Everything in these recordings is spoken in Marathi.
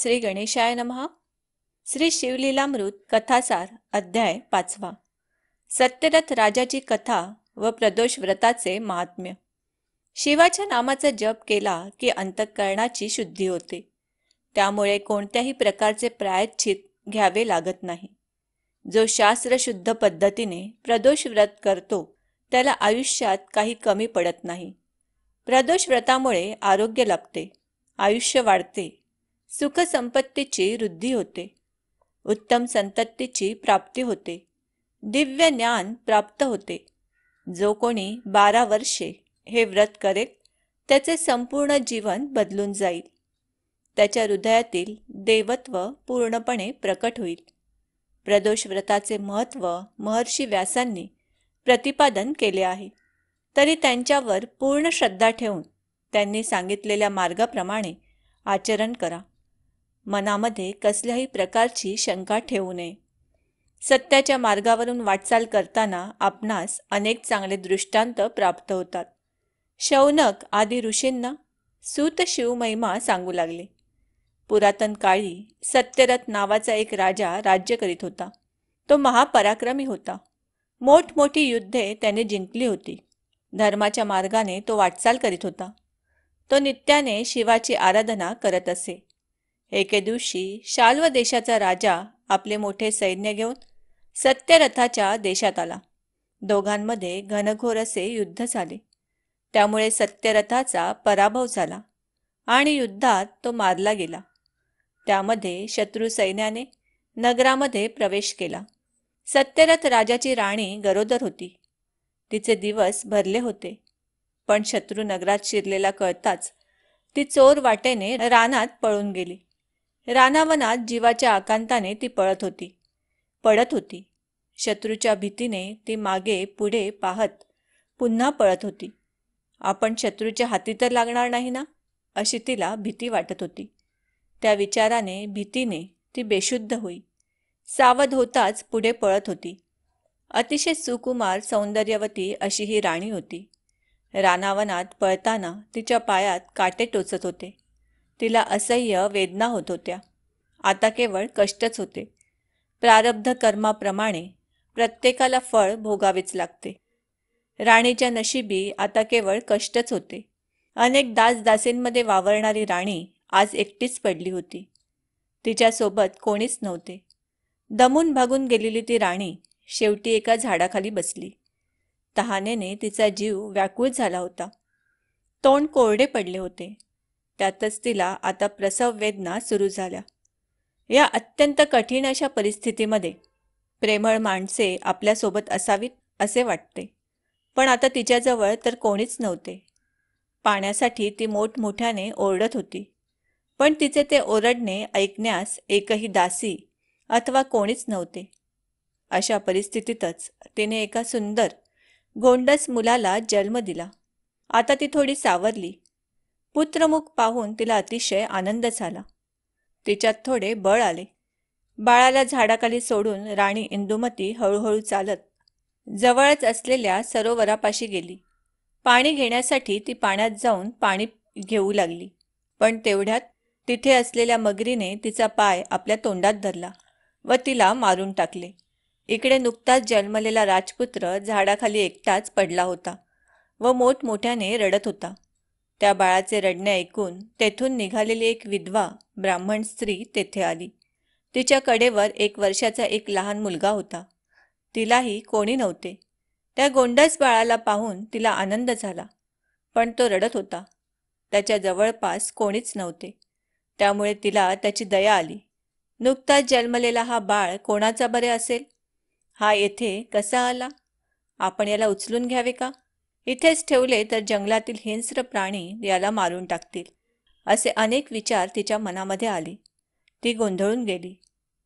श्री गणेशाय नमहा श्री शिवलीलामृत कथासार अध्याय पाचवा सत्यरथ राजाची कथा व प्रदोष व्रताचे महात्म्य शिवाच्या नामाचा जप केला की अंतःकरणाची शुद्धी होते त्यामुळे कोणत्याही प्रकारचे प्रायच्छित घ्यावे लागत नाही जो शास्त्रशुद्ध पद्धतीने प्रदोष व्रत करतो त्याला आयुष्यात काही कमी पडत नाही प्रदोष व्रतामुळे आरोग्य लागते आयुष्य वाढते सुखसंपत्तीची वृद्धी होते उत्तम संतत्तीची प्राप्ती होते दिव्य ज्ञान प्राप्त होते जो कोणी बारा वर्षे हे व्रत करेल त्याचे संपूर्ण जीवन बदलून जाईल त्याच्या हृदयातील देवत्व पूर्णपणे प्रकट होईल प्रदोष व्रताचे महत्व महर्षी व्यासांनी प्रतिपादन केले आहे तरी त्यांच्यावर पूर्ण श्रद्धा ठेवून त्यांनी सांगितलेल्या मार्गाप्रमाणे आचरण करा मनामध्ये कसल्याही प्रकारची शंका ठेवू नये सत्याच्या मार्गावरून वाटचाल करताना आपणास अनेक चांगले दृष्टांत प्राप्त होतात शौनक आदी ऋषींना सूत शिवमहिमा सांगू लागले पुरातन काळी सत्यरथ नावाचा एक राजा राज्य करीत होता तो महापराक्रमी होता मोठमोठी युद्धे त्याने जिंकली होती धर्माच्या मार्गाने तो वाटचाल करीत होता तो नित्याने शिवाची आराधना करत असे एके दिवशी शाल्व देशाचा राजा आपले मोठे सैन्य घेऊन सत्यरथाच्या देशात आला दोघांमध्ये घनघोर असे युद्ध झाले त्यामुळे सत्यरथाचा पराभव झाला आणि युद्धात तो मारला गेला त्यामध्ये शत्रू सैन्याने नगरामध्ये प्रवेश केला सत्यरथ राजाची राणी गरोदर होती तिचे दिवस भरले होते पण शत्रू नगरात शिरलेला कळताच ती चोर वाटेने रानात पळून गेली रानावनात जीवाच्या आकांताने ती पळत होती पळत होती शत्रूच्या भीतीने ती मागे पुढे पाहत पुन्हा पळत होती आपण शत्रूच्या हाती तर लागणार नाही ना अशी तिला भीती वाटत होती त्या विचाराने भीतीने ती बेशुद्ध होई सावध होताच पुढे पळत होती अतिशय सुकुमार सौंदर्यवती अशी ही राणी होती रानावनात पळताना तिच्या पायात काटे टोचत होते तिला असह्य वेदना होत होत्या आता केवळ कष्टच होते प्रारब्ध कर्माप्रमाणे प्रत्येकाला फळ भोगावेच लागते राणीच्या नशिबी आता केवळ कष्टच होते अनेक दासदासींमध्ये वावरणारी राणी आज एकटीच पडली होती तिच्यासोबत कोणीच नव्हते दमून भागून गेलेली ती राणी शेवटी एका झाडाखाली बसली तहानेने तिचा जीव व्याकुळ झाला होता तोंड कोरडे पडले होते त्यातच तिला आता प्रसव वेदना सुरू झाल्या या अत्यंत कठीण अशा परिस्थितीमध्ये प्रेमळ माणसे आपल्यासोबत असावीत असे वाटते पण आता तिच्याजवळ तर कोणीच नव्हते पाण्यासाठी ती मोठमोठ्याने ओरडत होती पण तिचे ते ओरडणे ऐकण्यास एकही दासी अथवा कोणीच नव्हते अशा परिस्थितीतच तिने एका सुंदर गोंडस मुलाला जन्म दिला आता ती थोडी सावरली पुत्रमुख पाहून तिला अतिशय आनंद झाला तिच्यात थोडे बळ आले बाळाला झाडाखाली सोडून राणी इंदुमती हळूहळू चालत जवळच असलेल्या सरोवरापाशी गेली पाणी घेण्यासाठी ती पाण्यात जाऊन पाणी घेऊ लागली पण तेवढ्यात तिथे असलेल्या मगरीने तिचा पाय आपल्या तोंडात धरला व तिला मारून टाकले इकडे नुकताच जन्मलेला राजपुत्र झाडाखाली एकटाच पडला होता व मोठमोठ्याने रडत होता त्या बाळाचे रडणे ऐकून तेथून निघालेली एक विधवा ब्राह्मण स्त्री तेथे आली तिच्या कडेवर एक वर्षाचा एक लहान मुलगा होता तिलाही कोणी नव्हते त्या गोंडस बाळाला पाहून तिला आनंद झाला पण तो रडत होता त्याच्या जवळपास कोणीच नव्हते त्यामुळे तिला त्याची दया आली नुकताच जन्मलेला हा बाळ कोणाचा बरे असेल हा येथे कसा आला आपण याला उचलून घ्यावे का इथेच ठेवले तर जंगलातील हिंस्र प्राणी याला मारून टाकतील असे अनेक विचार तिच्या मनामध्ये आले ती गोंधळून गेली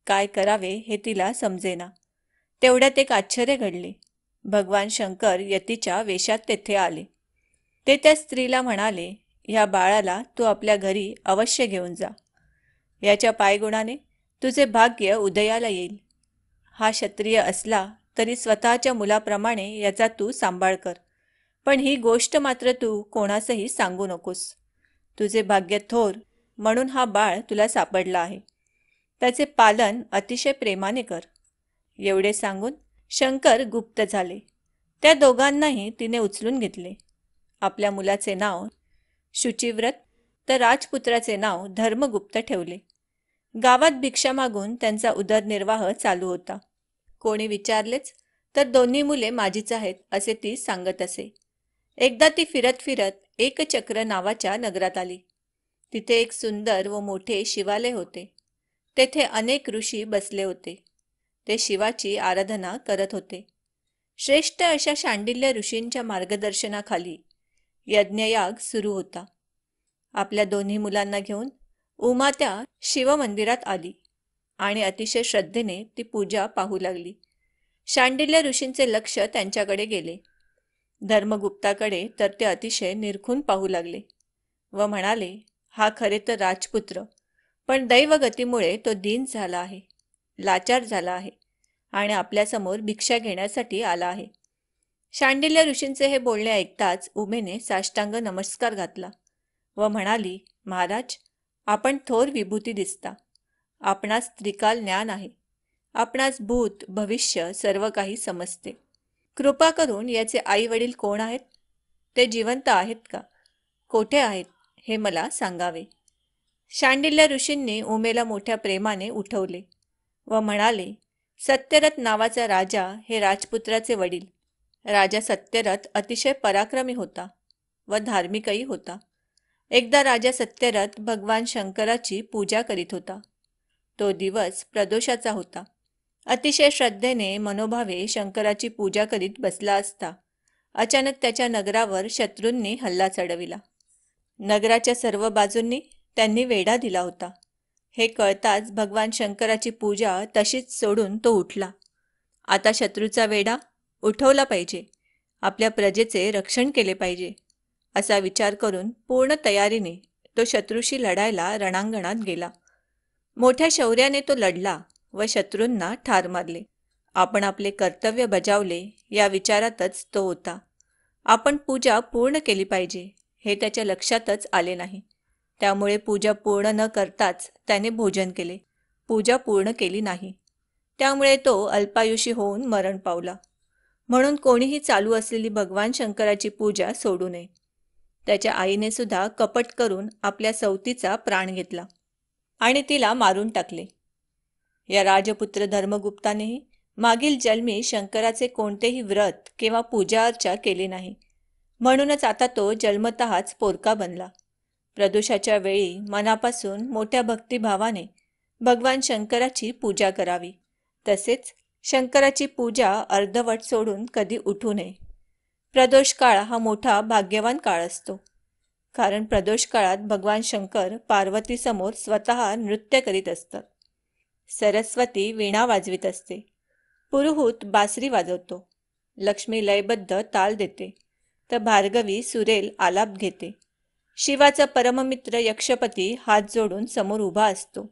काय करावे हे तिला समजेना तेवढ्यात एक आश्चर्य घडले भगवान शंकर यतीच्या वेशात तेथे आले ते त्या स्त्रीला म्हणाले ह्या बाळाला तू आपल्या घरी अवश्य घेऊन जा याच्या पायगुणाने तुझे भाग्य उदयाला येईल हा क्षत्रिय असला तरी स्वतःच्या मुलाप्रमाणे याचा तू सांभाळ कर पण ही गोष्ट मात्र तू कोणासही सांगू नकोस तुझे भाग्य थोर म्हणून हा बाळ तुला सापडला आहे त्याचे पालन अतिशय प्रेमाने कर एवढे सांगून शंकर गुप्त झाले त्या दोघांनाही तिने उचलून घेतले आपल्या मुलाचे नाव शुचिव्रत तर राजपुत्राचे नाव धर्मगुप्त ठेवले गावात भिक्षा मागून त्यांचा उदरनिर्वाह चालू होता कोणी विचारलेच तर दोन्ही मुले माझीच आहेत असे ती सांगत असे एकदा ती फिरत फिरत एकचक्र नावाच्या नगरात आली तिथे एक सुंदर व मोठे शिवालय होते तेथे अनेक ऋषी बसले होते ते शिवाची आराधना करत होते श्रेष्ठ अशा शांडिल्य ऋषींच्या मार्गदर्शनाखाली यज्ञयाग सुरू होता आपल्या दोन्ही मुलांना घेऊन उमा त्या शिवमंदिरात आली आणि अतिशय श्रद्धेने ती पूजा पाहू लागली शांडिल्य ऋषींचे लक्ष त्यांच्याकडे गेले धर्मगुप्ताकडे तर ते अतिशय निरखून पाहू लागले व म्हणाले हा खरे तर राजपुत्र पण दैवगतीमुळे तो दीन झाला आहे लाचार झाला आहे आणि आपल्यासमोर भिक्षा घेण्यासाठी आला आहे शांडिल्य ऋषींचे हे बोलणे ऐकताच उमेने साष्टांग नमस्कार घातला व म्हणाली महाराज आपण थोर विभूती दिसता आपणास त्रिकाल ज्ञान आहे आपणास भूत भविष्य सर्व काही समजते कृपा करून याचे आई वडील कोण आहेत ते जिवंत आहेत का कोठे आहेत हे मला सांगावे शांडिल्या ऋषींनी उमेला मोठ्या प्रेमाने उठवले व म्हणाले सत्यरथ नावाचा राजा हे राजपुत्राचे वडील राजा सत्यरथ अतिशय पराक्रमी होता व धार्मिकही होता एकदा राजा सत्यरथ भगवान शंकराची पूजा करीत होता तो दिवस प्रदोषाचा होता अतिशय श्रद्धेने मनोभावे शंकराची पूजा करीत बसला असता अचानक त्याच्या नगरावर शत्रूंनी हल्ला चढविला नगराच्या सर्व बाजूंनी त्यांनी वेढा दिला होता हे कळताच भगवान शंकराची पूजा तशीच सोडून तो उठला आता शत्रूचा वेढा उठवला पाहिजे आपल्या प्रजेचे रक्षण केले पाहिजे असा विचार करून पूर्ण तयारीने तो शत्रूशी लढायला रणांगणात गेला मोठ्या शौर्याने तो लढला व शत्रूंना ठार मारले आपण आपले कर्तव्य बजावले या विचारातच तो होता आपण पूजा पूर्ण केली पाहिजे हे त्याच्या लक्षातच आले नाही त्यामुळे पूजा पूर्ण न करताच त्याने भोजन केले पूजा पूर्ण केली नाही त्यामुळे तो अल्पायुषी होऊन मरण पावला म्हणून कोणीही चालू असलेली भगवान शंकराची पूजा सोडू नये त्याच्या आईने सुद्धा कपट करून आपल्या सवतीचा प्राण घेतला आणि तिला मारून टाकले या राजपुत्र धर्मगुप्तानेही मागील जन्मी शंकराचे कोणतेही व्रत किंवा पूजा अर्चा केली नाही म्हणूनच आता तो जन्मतःच पोरका बनला प्रदोषाच्या वेळी मनापासून मोठ्या भक्तिभावाने भगवान शंकराची पूजा करावी तसेच शंकराची पूजा अर्धवट सोडून कधी उठू नये प्रदोष काळ हा मोठा भाग्यवान काळ असतो कारण प्रदोष काळात भगवान शंकर पार्वतीसमोर स्वतः नृत्य करीत असतात सरस्वती वीणा वाजवित असते पुरुहूत बासरी वाजवतो लक्ष्मी लयबद्ध ताल देते तर भार्गवी सुरेल आलाप घेते शिवाचा परममित्र यक्षपती हात जोडून समोर उभा असतो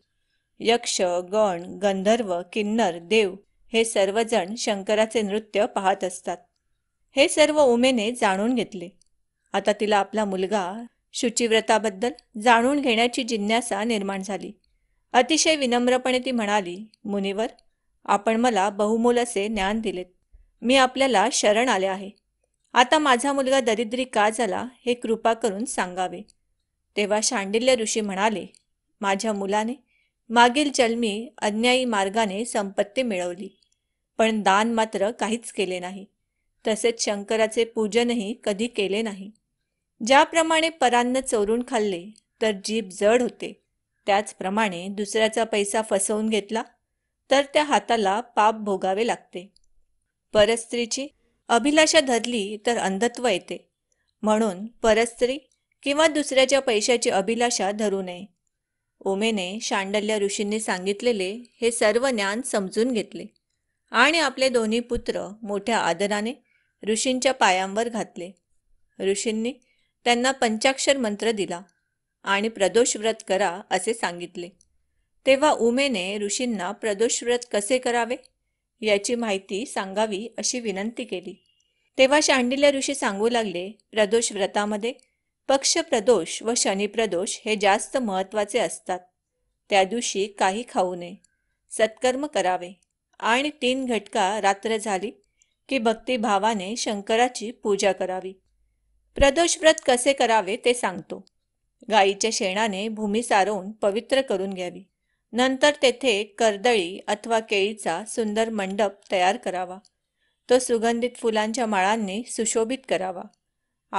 यक्ष गण गंधर्व किन्नर देव हे सर्वजण शंकराचे नृत्य पाहत असतात हे सर्व उमेने जाणून घेतले आता तिला आपला मुलगा शुचिव्रताबद्दल जाणून घेण्याची जिज्ञासा निर्माण झाली अतिशय विनम्रपणे ती म्हणाली मुनिवर आपण मला असे ज्ञान दिलेत मी आपल्याला शरण आले आहे आता माझा मुलगा दरिद्री का झाला हे कृपा करून सांगावे तेव्हा शांडिल्य ऋषी म्हणाले माझ्या मुलाने मागील जन्मी अन्यायी मार्गाने संपत्ती मिळवली पण दान मात्र काहीच केले नाही तसेच शंकराचे पूजनही कधी केले नाही ज्याप्रमाणे परांना चोरून खाल्ले तर जीभ जड होते त्याचप्रमाणे दुसऱ्याचा पैसा फसवून घेतला तर त्या हाताला पाप भोगावे लागते परस्त्रीची अभिलाषा धरली तर अंधत्व येते म्हणून परस्त्री किंवा दुसऱ्याच्या पैशाची अभिलाषा धरू नये ओमेने शांडल्या ऋषींनी सांगितलेले हे सर्व ज्ञान समजून घेतले आणि आपले दोन्ही पुत्र मोठ्या आदराने ऋषींच्या पायांवर घातले ऋषींनी त्यांना पंचाक्षर मंत्र दिला आणि प्रदोष व्रत करा असे सांगितले तेव्हा उमेने ऋषींना प्रदोष व्रत कसे करावे याची माहिती सांगावी अशी विनंती केली तेव्हा शांडिल्य ऋषी सांगू लागले प्रदोष व्रतामध्ये पक्ष प्रदोष व शनी प्रदोष हे जास्त महत्त्वाचे असतात त्या दिवशी काही खाऊ नये सत्कर्म करावे आणि तीन घटका रात्र झाली की भक्तिभावाने शंकराची पूजा करावी प्रदोष व्रत कसे करावे ते सांगतो गाईच्या शेणाने भूमी सारवून पवित्र करून घ्यावी नंतर तेथे कर्दळी अथवा केळीचा सुंदर मंडप तयार करावा तो सुगंधित फुलांच्या माळांनी सुशोभित करावा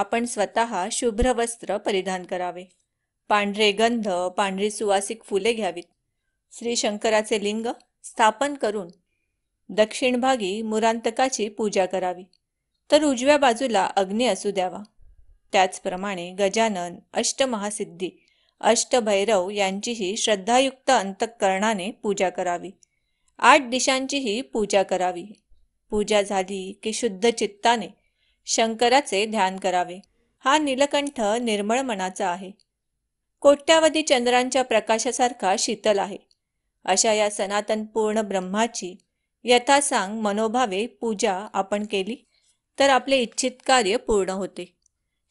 आपण स्वतः शुभ्र वस्त्र परिधान करावे पांढरे गंध पांढरी सुवासिक फुले घ्यावीत श्री शंकराचे लिंग स्थापन करून दक्षिणभागी मुरांतकाची पूजा करावी तर उजव्या बाजूला अग्नी असू द्यावा त्याचप्रमाणे गजानन अष्टमहासिद्धी अष्टभैरव यांचीही श्रद्धायुक्त अंतःकरणाने पूजा करावी आठ दिशांचीही पूजा करावी पूजा झाली की शुद्ध चित्ताने शंकराचे ध्यान करावे हा नीलकंठ निर्मळ मनाचा आहे कोट्यावधी चंद्रांच्या प्रकाशासारखा शीतल आहे अशा या सनातन पूर्ण ब्रह्माची यथासांग मनोभावे पूजा आपण केली तर आपले इच्छित कार्य पूर्ण होते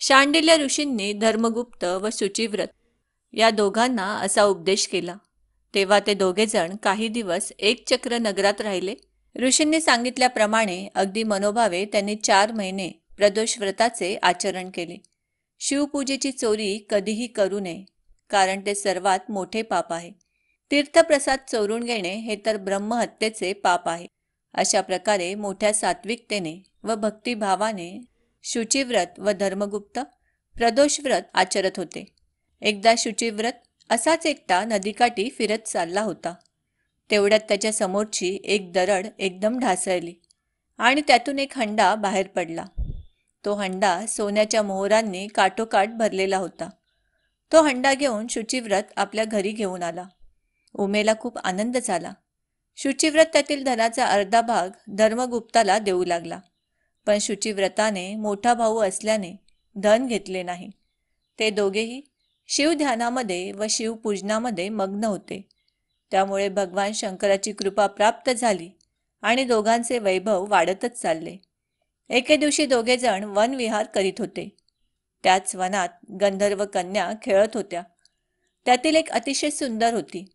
शांडिल्या ऋषींनी धर्मगुप्त व सुचिव्रत या दोघांना असा उपदेश केला तेव्हा ते दोघेजण काही दिवस एक चक्र नगरात राहिले ऋषींनी सांगितल्याप्रमाणे अगदी मनोभावे त्यांनी चार महिने प्रदोष व्रताचे आचरण केले शिवपूजेची चोरी कधीही करू नये कारण ते सर्वात मोठे पाप आहे तीर्थप्रसाद चोरून घेणे हे तर ब्रह्महत्येचे पाप आहे अशा प्रकारे मोठ्या सात्विकतेने व भक्तिभावाने शुचिव्रत व धर्मगुप्त प्रदोषव्रत आचरत होते एकदा शुचिव्रत असाच एकटा नदीकाठी फिरत चालला होता तेवढ्यात त्याच्या समोरची एक दरड एकदम ढासळली आणि त्यातून एक हंडा बाहेर पडला तो हंडा सोन्याच्या मोहरांनी काटोकाट भरलेला होता तो हंडा घेऊन शुचिव्रत आपल्या घरी घेऊन आला उमेला खूप आनंद झाला शुचिव्रत त्यातील धनाचा अर्धा भाग धर्मगुप्ताला देऊ लागला पण शुचिव्रताने मोठा भाऊ असल्याने धन घेतले नाही ते दोघेही शिवध्यानामध्ये व शिवपूजनामध्ये मग्न होते त्यामुळे भगवान शंकराची कृपा प्राप्त झाली आणि दोघांचे वैभव वाढतच चालले एके दिवशी दोघेजण वनविहार करीत होते त्याच वनात गंधर्व कन्या खेळत होत्या त्यातील एक अतिशय सुंदर होती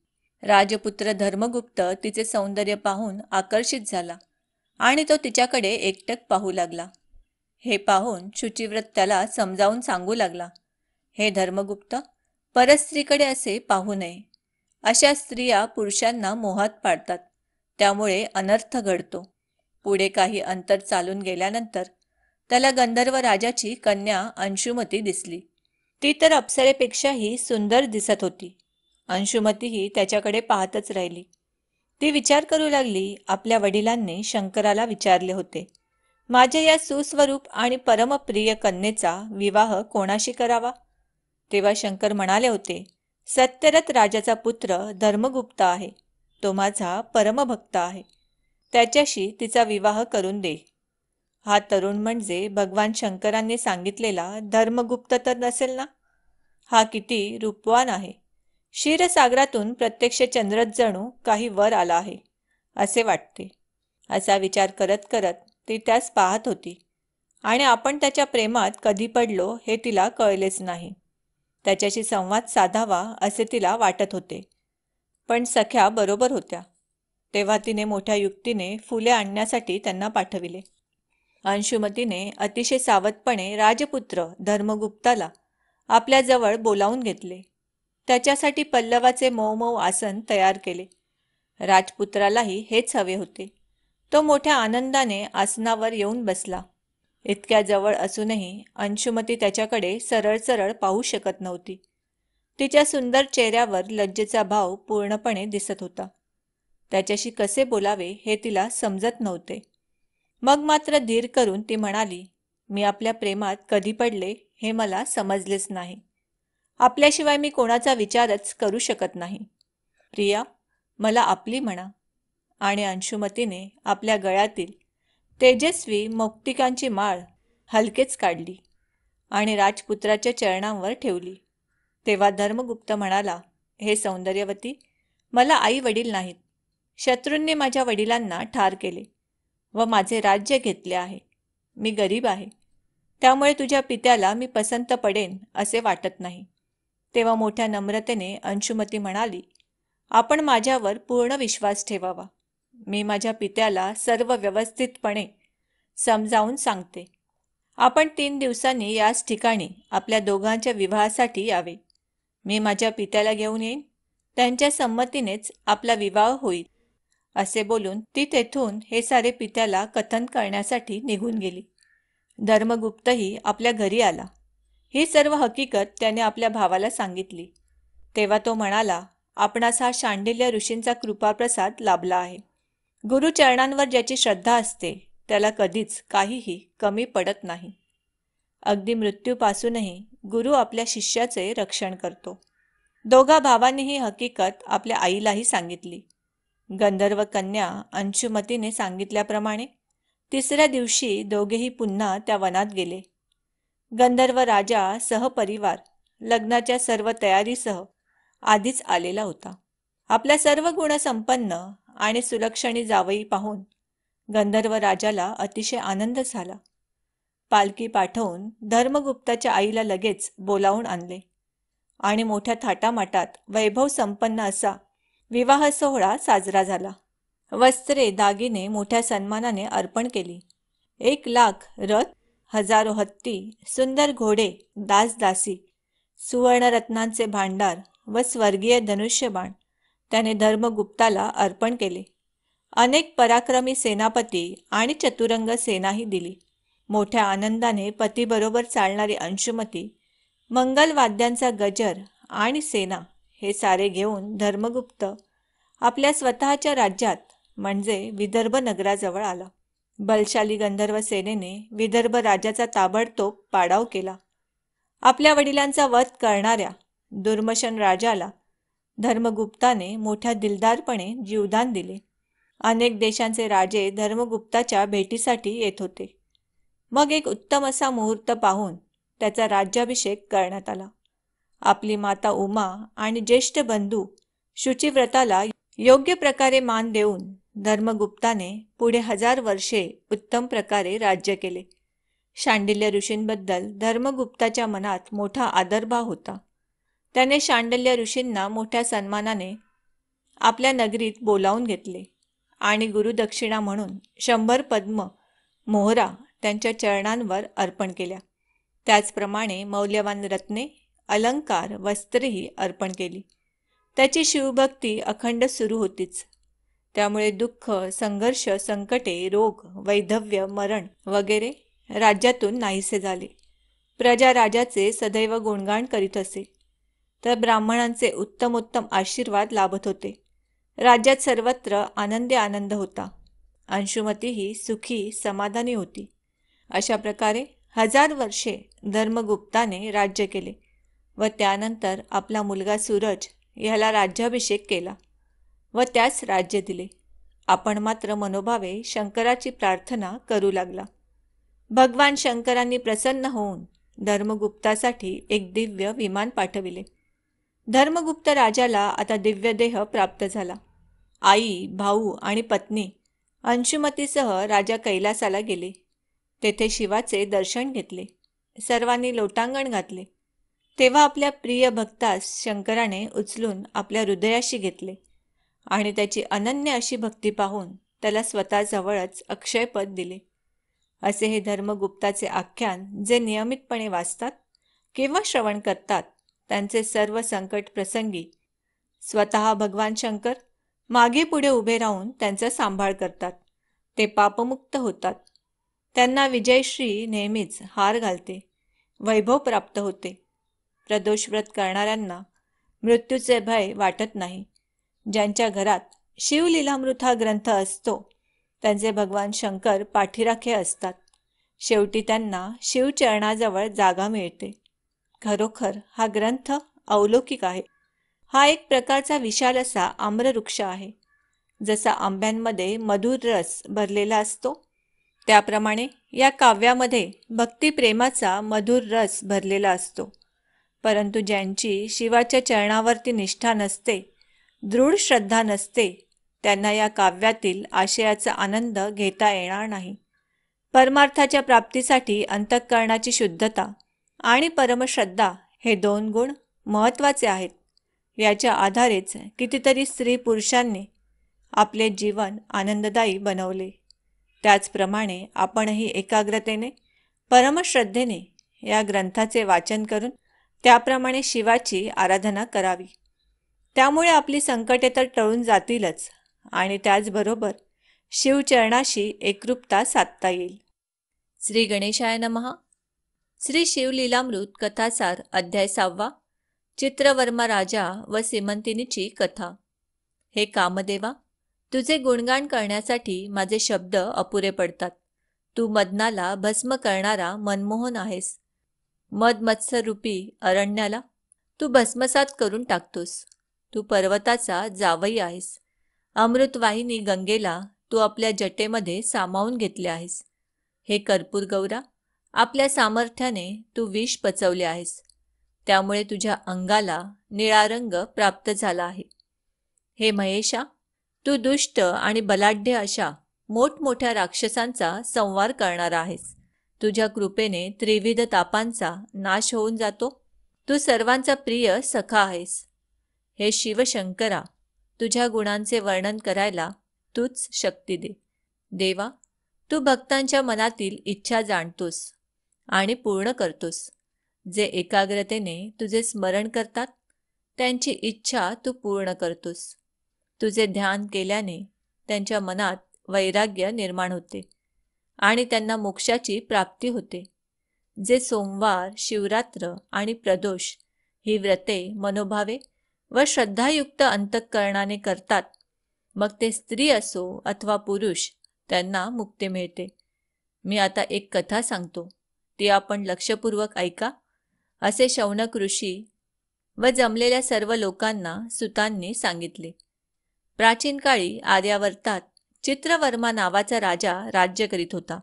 राजपुत्र धर्मगुप्त तिचे सौंदर्य पाहून आकर्षित झाला आणि तो तिच्याकडे एकटक पाहू लागला हे पाहून शुचिव्रत त्याला समजावून सांगू लागला हे धर्मगुप्त परस्त्रीकडे असे पाहू नये अशा स्त्रिया पुरुषांना मोहात पाडतात त्यामुळे अनर्थ घडतो पुढे काही अंतर चालून गेल्यानंतर त्याला गंधर्व राजाची कन्या अंशुमती दिसली ती तर अप्सरेपेक्षाही सुंदर दिसत होती अंशुमतीही त्याच्याकडे पाहतच राहिली ती विचार करू लागली आपल्या वडिलांनी शंकराला विचारले होते माझ्या या सुस्वरूप आणि परमप्रिय कन्येचा विवाह कोणाशी करावा तेव्हा शंकर म्हणाले होते सत्यरथ राजाचा पुत्र धर्मगुप्त आहे तो माझा परमभक्त आहे त्याच्याशी तिचा विवाह करून दे हा तरुण म्हणजे भगवान शंकरांनी सांगितलेला धर्मगुप्त तर नसेल ना हा किती रूपवान आहे क्षीरसागरातून प्रत्यक्ष चंद्रच जणू काही वर आला आहे असे वाटते असा विचार करत करत ती त्यास पाहत होती आणि आपण त्याच्या प्रेमात कधी पडलो हे तिला कळलेच नाही त्याच्याशी संवाद साधावा असे तिला वाटत होते पण सख्या बरोबर होत्या तेव्हा तिने मोठ्या युक्तीने फुले आणण्यासाठी त्यांना पाठविले अंशुमतीने अतिशय सावधपणे राजपुत्र धर्मगुप्ताला आपल्याजवळ बोलावून घेतले त्याच्यासाठी पल्लवाचे मऊ मऊ आसन तयार केले राजपुत्रालाही हेच हवे होते तो मोठ्या आनंदाने आसनावर येऊन बसला इतक्या जवळ असूनही अंशुमती त्याच्याकडे सरळ सरळ पाहू शकत नव्हती तिच्या सुंदर चेहऱ्यावर लज्जेचा भाव पूर्णपणे दिसत होता त्याच्याशी कसे बोलावे हे तिला समजत नव्हते मग मात्र धीर करून ती म्हणाली मी आपल्या प्रेमात कधी पडले हे मला समजलेच नाही आपल्याशिवाय मी कोणाचा विचारच करू शकत नाही प्रिया मला आपली म्हणा आणि अंशुमतीने आपल्या गळ्यातील तेजस्वी मौक्तिकांची माळ हलकेच काढली आणि राजपुत्राच्या चरणांवर ठेवली तेव्हा धर्मगुप्त म्हणाला हे सौंदर्यवती मला आई वडील नाहीत शत्रूंनी माझ्या वडिलांना ठार केले व माझे राज्य घेतले आहे मी गरीब आहे त्यामुळे तुझ्या पित्याला मी पसंत पडेन असे वाटत नाही तेव्हा मोठ्या नम्रतेने अंशुमती म्हणाली आपण माझ्यावर पूर्ण विश्वास ठेवावा मी माझ्या पित्याला सर्व व्यवस्थितपणे समजावून सांगते आपण तीन दिवसांनी याच ठिकाणी आपल्या दोघांच्या विवाहासाठी यावे मी माझ्या पित्याला घेऊन येईन त्यांच्या संमतीनेच आपला विवाह होईल असे बोलून ती तेथून हे सारे पित्याला कथन करण्यासाठी निघून गेली धर्मगुप्तही आपल्या घरी आला ही सर्व हकीकत त्याने आपल्या भावाला सांगितली तेव्हा तो म्हणाला आपणास हा शांडिल्य ऋषींचा कृपाप्रसाद लाभला आहे गुरुचरणांवर ज्याची श्रद्धा असते त्याला कधीच काहीही कमी पडत नाही अगदी मृत्यूपासूनही गुरु आपल्या शिष्याचे रक्षण करतो दोघा भावांनी ही हकीकत आपल्या आईलाही सांगितली गंधर्व कन्या अंशुमतीने सांगितल्याप्रमाणे तिसऱ्या दिवशी दोघेही पुन्हा त्या वनात गेले गंधर्व राजा सहपरिवार लग्नाच्या सर्व तयारीसह आधीच आलेला होता आपल्या सर्व गुणसंपन्न आणि सुलक्षणी जावई पाहून गंधर्व राजाला अतिशय आनंद झाला पालखी पाठवून धर्मगुप्ताच्या आईला लगेच बोलावून आणले आणि मोठ्या थाटामाटात वैभव संपन्न असा विवाह सोहळा साजरा झाला वस्त्रे दागिने मोठ्या सन्मानाने अर्पण केली एक लाख रथ हजारो हत्ती सुंदर घोडे दासदासी सुवर्णरत्नांचे भांडार व स्वर्गीय धनुष्यबाण त्याने धर्मगुप्ताला अर्पण केले अनेक पराक्रमी सेनापती आणि चतुरंग सेनाही दिली मोठ्या आनंदाने पतीबरोबर चालणारी अंशुमती मंगलवाद्यांचा गजर आणि सेना हे सारे घेऊन धर्मगुप्त आपल्या स्वतःच्या राज्यात म्हणजे विदर्भ नगराजवळ आला बलशाली गंधर्व सेनेने विदर्भ राजाचा ताबडतोब पाडाव केला आपल्या वडिलांचा वध करणाऱ्या दुर्मशन राजाला धर्मगुप्ताने मोठ्या दिलदारपणे जीवदान दिले अनेक देशांचे राजे धर्मगुप्ताच्या भेटीसाठी येत होते मग एक उत्तम असा मुहूर्त पाहून त्याचा राज्याभिषेक करण्यात आला आपली माता उमा आणि ज्येष्ठ बंधू शुचिव्रताला योग्य प्रकारे मान देऊन धर्मगुप्ताने पुढे हजार वर्षे उत्तम प्रकारे राज्य केले शांडिल्य ऋषींबद्दल धर्मगुप्ताच्या मनात मोठा आदरभाव होता त्याने शांडल्य ऋषींना मोठ्या सन्मानाने आपल्या नगरीत बोलावून घेतले आणि गुरुदक्षिणा म्हणून शंभर पद्म मोहरा त्यांच्या चरणांवर अर्पण केल्या त्याचप्रमाणे मौल्यवान रत्ने अलंकार वस्त्रही अर्पण केली त्याची शिवभक्ती अखंड सुरू होतीच त्यामुळे दुःख संघर्ष संकटे रोग वैधव्य मरण वगैरे राज्यातून नाहीसे झाले प्रजा राजाचे सदैव गुणगाण करीत असे तर ब्राह्मणांचे उत्तम उत्तम आशीर्वाद लाभत होते राज्यात सर्वत्र आनंदे आनंद होता अंशुमतीही सुखी समाधानी होती अशा प्रकारे हजार वर्षे धर्मगुप्ताने राज्य केले व त्यानंतर आपला मुलगा सूरज ह्याला राज्याभिषेक केला व त्यास राज्य दिले आपण मात्र मनोभावे शंकराची प्रार्थना करू लागला भगवान शंकरांनी प्रसन्न होऊन धर्मगुप्तासाठी एक दिव्य विमान पाठविले धर्मगुप्त राजाला आता दिव्य देह प्राप्त झाला आई भाऊ आणि पत्नी अंशुमतीसह राजा कैलासाला गेले तेथे शिवाचे दर्शन घेतले सर्वांनी लोटांगण घातले तेव्हा आपल्या प्रिय भक्तास शंकराने उचलून आपल्या हृदयाशी घेतले आणि त्याची अनन्य अशी भक्ती पाहून त्याला स्वतःजवळच अक्षयपद दिले असे हे धर्मगुप्ताचे आख्यान जे नियमितपणे वाचतात किंवा श्रवण करतात त्यांचे सर्व संकट प्रसंगी स्वतः भगवान शंकर मागे पुढे उभे राहून त्यांचा सांभाळ करतात ते पापमुक्त होतात त्यांना विजयश्री नेहमीच हार घालते वैभव प्राप्त होते प्रदोष व्रत करणाऱ्यांना मृत्यूचे भय वाटत नाही ज्यांच्या घरात शिवलीलामृत हा ग्रंथ असतो त्यांचे भगवान शंकर पाठीराखे असतात शेवटी त्यांना शिवचरणाजवळ जागा मिळते खरोखर हा ग्रंथ अवलौकिक आहे हा एक प्रकारचा विशाल असा आम्रवृक्ष आहे जसा आंब्यांमध्ये मधुर रस भरलेला असतो त्याप्रमाणे या काव्यामध्ये भक्तिप्रेमाचा मधुर रस भरलेला असतो परंतु ज्यांची शिवाच्या चरणावरती निष्ठा नसते दृढ श्रद्धा नसते त्यांना या काव्यातील आशयाचा आनंद घेता येणार नाही परमार्थाच्या प्राप्तीसाठी अंतःकरणाची शुद्धता आणि परमश्रद्धा हे दोन गुण महत्त्वाचे आहेत याच्या आधारेच कितीतरी स्त्री पुरुषांनी आपले जीवन आनंददायी बनवले त्याचप्रमाणे आपणही एकाग्रतेने परमश्रद्धेने या ग्रंथाचे वाचन करून त्याप्रमाणे शिवाची आराधना करावी त्यामुळे आपली संकटे तर टळून जातीलच आणि त्याचबरोबर शिवचरणाशी एकरूपता साधता येईल श्री गणेशाय नमहा श्री शिवलीलामृत कथासार अध्याय सहावा चित्रवर्मा राजा व सिमंतिनीची कथा हे कामदेवा तुझे गुणगान करण्यासाठी माझे शब्द अपुरे पडतात तू मदनाला भस्म करणारा मनमोहन आहेस मद मत्सरूपी अरण्याला तू भस्मसात करून टाकतोस तू पर्वताचा जावई आहेस अमृतवाहिनी गंगेला तू आपल्या जटेमध्ये सामावून घेतले आहेस हे कर्पूर गौरा आपल्या सामर्थ्याने तू विष पचवले आहेस त्यामुळे तुझ्या अंगाला निळा रंग प्राप्त झाला आहे हे महेशा तू दुष्ट आणि बलाढ्य अशा मोठमोठ्या राक्षसांचा संवार करणार आहेस तुझ्या कृपेने त्रिविध तापांचा नाश होऊन जातो तू सर्वांचा प्रिय सखा आहेस हे शिवशंकरा तुझ्या गुणांचे वर्णन करायला तूच शक्ती दे देवा तू भक्तांच्या मनातील इच्छा जाणतोस आणि पूर्ण करतोस जे एकाग्रतेने तुझे स्मरण करतात त्यांची इच्छा तू पूर्ण करतोस तुझे ध्यान केल्याने त्यांच्या मनात वैराग्य निर्माण होते आणि त्यांना मोक्षाची प्राप्ती होते जे सोमवार शिवरात्र आणि प्रदोष ही व्रते मनोभावे व श्रद्धायुक्त अंतःकरणाने करतात मग ते स्त्री असो अथवा पुरुष त्यांना मुक्ती मिळते मी आता एक कथा सांगतो ती आपण लक्षपूर्वक ऐका असे शौनक ऋषी व जमलेल्या सर्व लोकांना सुतांनी सांगितले प्राचीन काळी आर्यावर्तात चित्रवर्मा नावाचा राजा राज्य करीत होता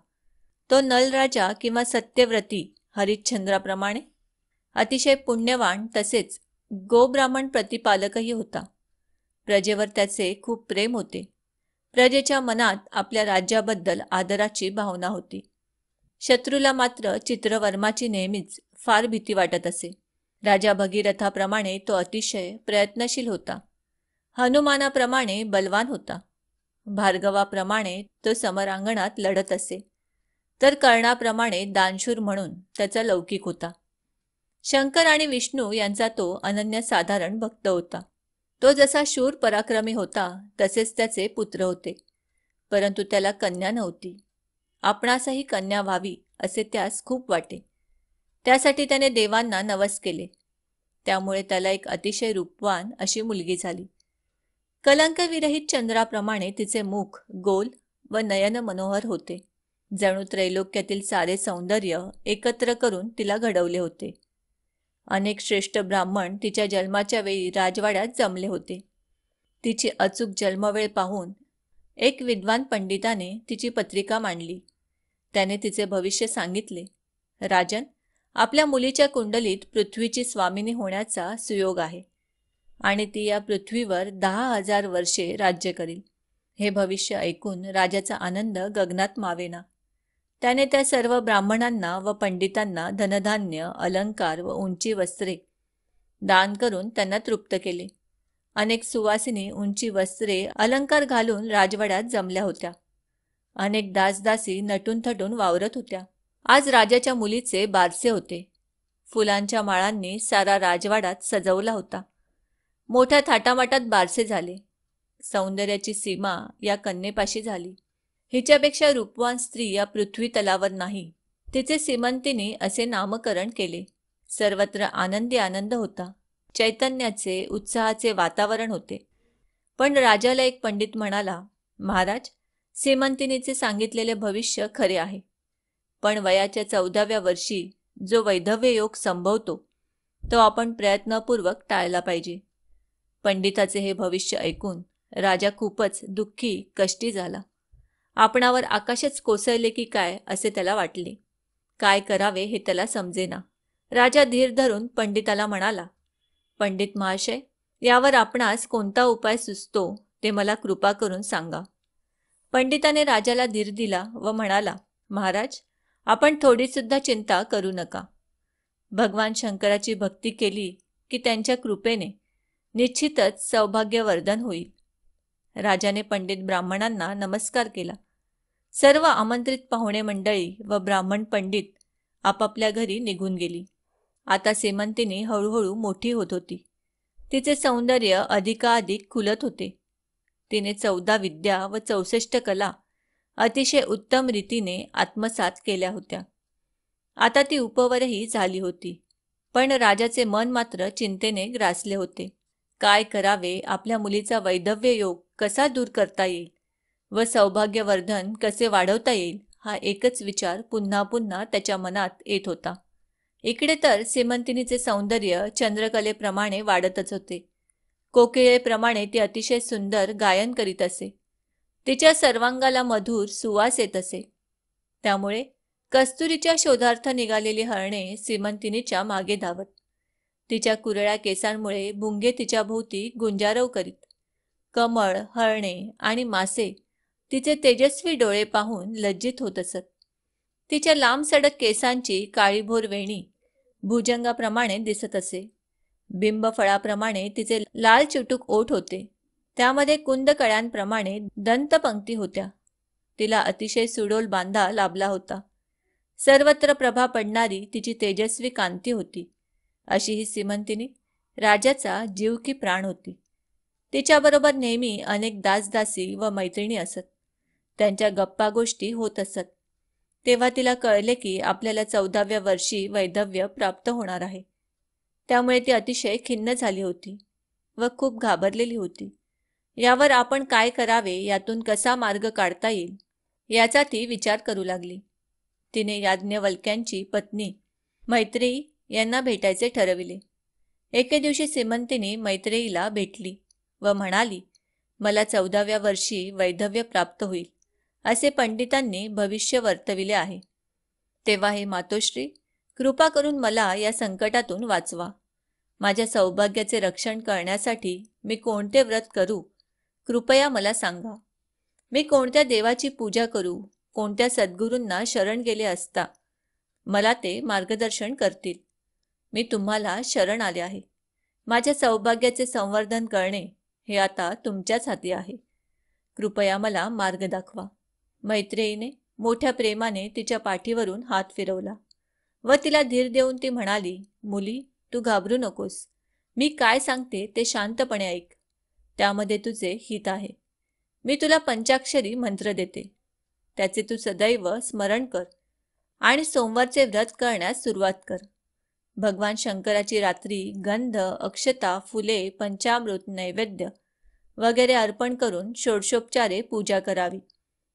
तो नलराजा किंवा सत्यव्रती हरिश्चंद्राप्रमाणे अतिशय पुण्यवान तसेच गोब्राह्मण प्रतिपालकही होता प्रजेवर त्याचे खूप प्रेम होते प्रजेच्या मनात आपल्या राज्याबद्दल आदराची भावना होती शत्रूला मात्र चित्रवर्माची नेहमीच फार भीती वाटत असे राजा भगीरथाप्रमाणे तो अतिशय प्रयत्नशील होता हनुमानाप्रमाणे बलवान होता भार्गवाप्रमाणे तो समरांगणात लढत असे तर कर्णाप्रमाणे दानशूर म्हणून त्याचा लौकिक होता शंकर आणि विष्णू यांचा तो अनन्य साधारण भक्त होता तो जसा शूर पराक्रमी होता तसेच त्याचे पुत्र होते परंतु त्याला कन्या नव्हती आपणासही कन्या व्हावी असे त्यास खूप वाटे त्यासाठी त्याने देवांना नवस केले त्यामुळे त्याला एक अतिशय रूपवान अशी मुलगी झाली कलंकविरहित चंद्राप्रमाणे तिचे मुख गोल व नयन मनोहर होते जणू त्रैलोक्यातील सारे सौंदर्य एकत्र करून तिला घडवले होते अनेक श्रेष्ठ ब्राह्मण तिच्या जन्माच्या वेळी राजवाड्यात जमले होते तिची अचूक जन्मवेळ पाहून एक विद्वान पंडिताने तिची पत्रिका मांडली त्याने तिचे भविष्य सांगितले राजन आपल्या मुलीच्या कुंडलीत पृथ्वीची स्वामिनी होण्याचा सुयोग आहे आणि ती या पृथ्वीवर दहा हजार वर्षे राज्य करील हे भविष्य ऐकून राजाचा आनंद गगनात मावेना त्याने त्या सर्व ब्राह्मणांना व पंडितांना धनधान्य अलंकार व उंची वस्त्रे दान करून त्यांना तृप्त केले अनेक सुवासिनी उंची वस्त्रे अलंकार घालून राजवाड्यात जमल्या होत्या अनेक दासदासी नटून थटून वावरत होत्या आज राजाच्या मुलीचे बारसे होते फुलांच्या माळांनी सारा राजवाडात सजवला होता मोठ्या थाटामाटात बारसे झाले सौंदर्याची सीमा या कन्येपाशी झाली हिच्यापेक्षा रूपवान स्त्री या पृथ्वी तलावर नाही तिचे सीमंतीने असे नामकरण केले सर्वत्र आनंदी आनंद होता चैतन्याचे उत्साहाचे वातावरण होते पण राजाला एक पंडित म्हणाला महाराज सीमंतिनीचे सांगितलेले भविष्य खरे आहे पण वयाच्या चौदाव्या वर्षी जो वैधव्य योग संभवतो तो आपण प्रयत्नपूर्वक टाळला पाहिजे पंडिताचे हे भविष्य ऐकून राजा खूपच दुःखी कष्टी झाला आपणावर आकाशच कोसळले की काय असे त्याला वाटले काय करावे हे त्याला समजेना राजा धीर धरून पंडिताला म्हणाला पंडित महाशय यावर आपणास कोणता उपाय सुचतो ते मला कृपा करून सांगा पंडिताने राजाला धीर दिला व म्हणाला महाराज आपण थोडीसुद्धा चिंता करू नका भगवान शंकराची भक्ती केली की त्यांच्या कृपेने निश्चितच सौभाग्यवर्धन होईल राजाने पंडित ब्राह्मणांना नमस्कार केला सर्व आमंत्रित पाहुणे मंडळी व ब्राह्मण पंडित आपापल्या घरी निघून गेली आता सेमंतीने हळूहळू मोठी होत होती तिचे सौंदर्य अधिकाधिक खुलत होते तिने चौदा विद्या व चौसष्ट कला अतिशय उत्तम रीतीने आत्मसात केल्या होत्या आता ती उपवरही झाली होती पण राजाचे मन मात्र चिंतेने ग्रासले होते काय करावे आपल्या मुलीचा वैधव्य योग कसा दूर करता येईल व सौभाग्यवर्धन कसे वाढवता येईल हा एकच विचार पुन्हा पुन्हा त्याच्या मनात येत होता इकडे तर सीमंतिनीचे सौंदर्य चंद्रकलेप्रमाणे वाढतच होते कोकिळेप्रमाणे ती अतिशय सुंदर गायन करीत असे तिच्या सर्वांगाला मधुर सुवास येत असे त्यामुळे कस्तुरीच्या शोधार्थ निघालेली हरणे सीमंतिनीच्या मागे धावत तिच्या कुरळ्या केसांमुळे भुंगे तिच्या भोवती गुंजारव करीत कमळ हळणे आणि मासे तिचे तेजस्वी डोळे पाहून लज्जित होत असत तिच्या लांब सडक केसांची काळीभोर वेणी भुजंगाप्रमाणे दिसत असे बिंबफळाप्रमाणे तिचे लाल चिटूक ओठ होते त्यामध्ये कुंदकळ्यांप्रमाणे दंतपंक्ती होत्या तिला अतिशय सुडोल बांधा लाभला होता सर्वत्र प्रभा पडणारी तिची तेजस्वी कांती होती अशी ही सीमंतिनी राजाचा जीव की प्राण होती तिच्याबरोबर नेहमी अनेक दासदासी व मैत्रिणी असत त्यांच्या गप्पा गोष्टी होत असत तेव्हा तिला कळले की आपल्याला चौदाव्या वर्षी वैधव्य प्राप्त होणार आहे त्यामुळे ती अतिशय खिन्न झाली होती व खूप घाबरलेली होती यावर आपण काय करावे यातून कसा मार्ग काढता येईल याचा ती विचार करू लागली तिने याज्ञवल्क्यांची पत्नी मैत्री यांना भेटायचे ठरविले एके दिवशी सीमंतीने मैत्रेयीला भेटली व म्हणाली मला चौदाव्या वर्षी वैधव्य प्राप्त होईल असे पंडितांनी भविष्य वर्तविले आहे तेव्हा हे मातोश्री कृपा करून मला या संकटातून वाचवा माझ्या सौभाग्याचे रक्षण करण्यासाठी मी कोणते व्रत करू कृपया मला सांगा मी कोणत्या देवाची पूजा करू कोणत्या सद्गुरूंना शरण गेले असता मला ते मार्गदर्शन करतील मी तुम्हाला शरण आले आहे माझ्या सौभाग्याचे संवर्धन करणे हे आता तुमच्याच हाती आहे कृपया मला मार्ग दाखवा मैत्रिणीने मोठ्या प्रेमाने तिच्या पाठीवरून हात फिरवला व तिला धीर देऊन ती म्हणाली मुली तू घाबरू नकोस मी काय सांगते ते शांतपणे ऐक त्यामध्ये तुझे हित आहे मी तुला पंचाक्षरी मंत्र देते त्याचे तू सदैव स्मरण कर आणि सोमवारचे व्रत करण्यास सुरुवात कर भगवान शंकराची रात्री गंध अक्षता फुले पंचामृत नैवेद्य वगैरे अर्पण करून षोडशोपचारे पूजा करावी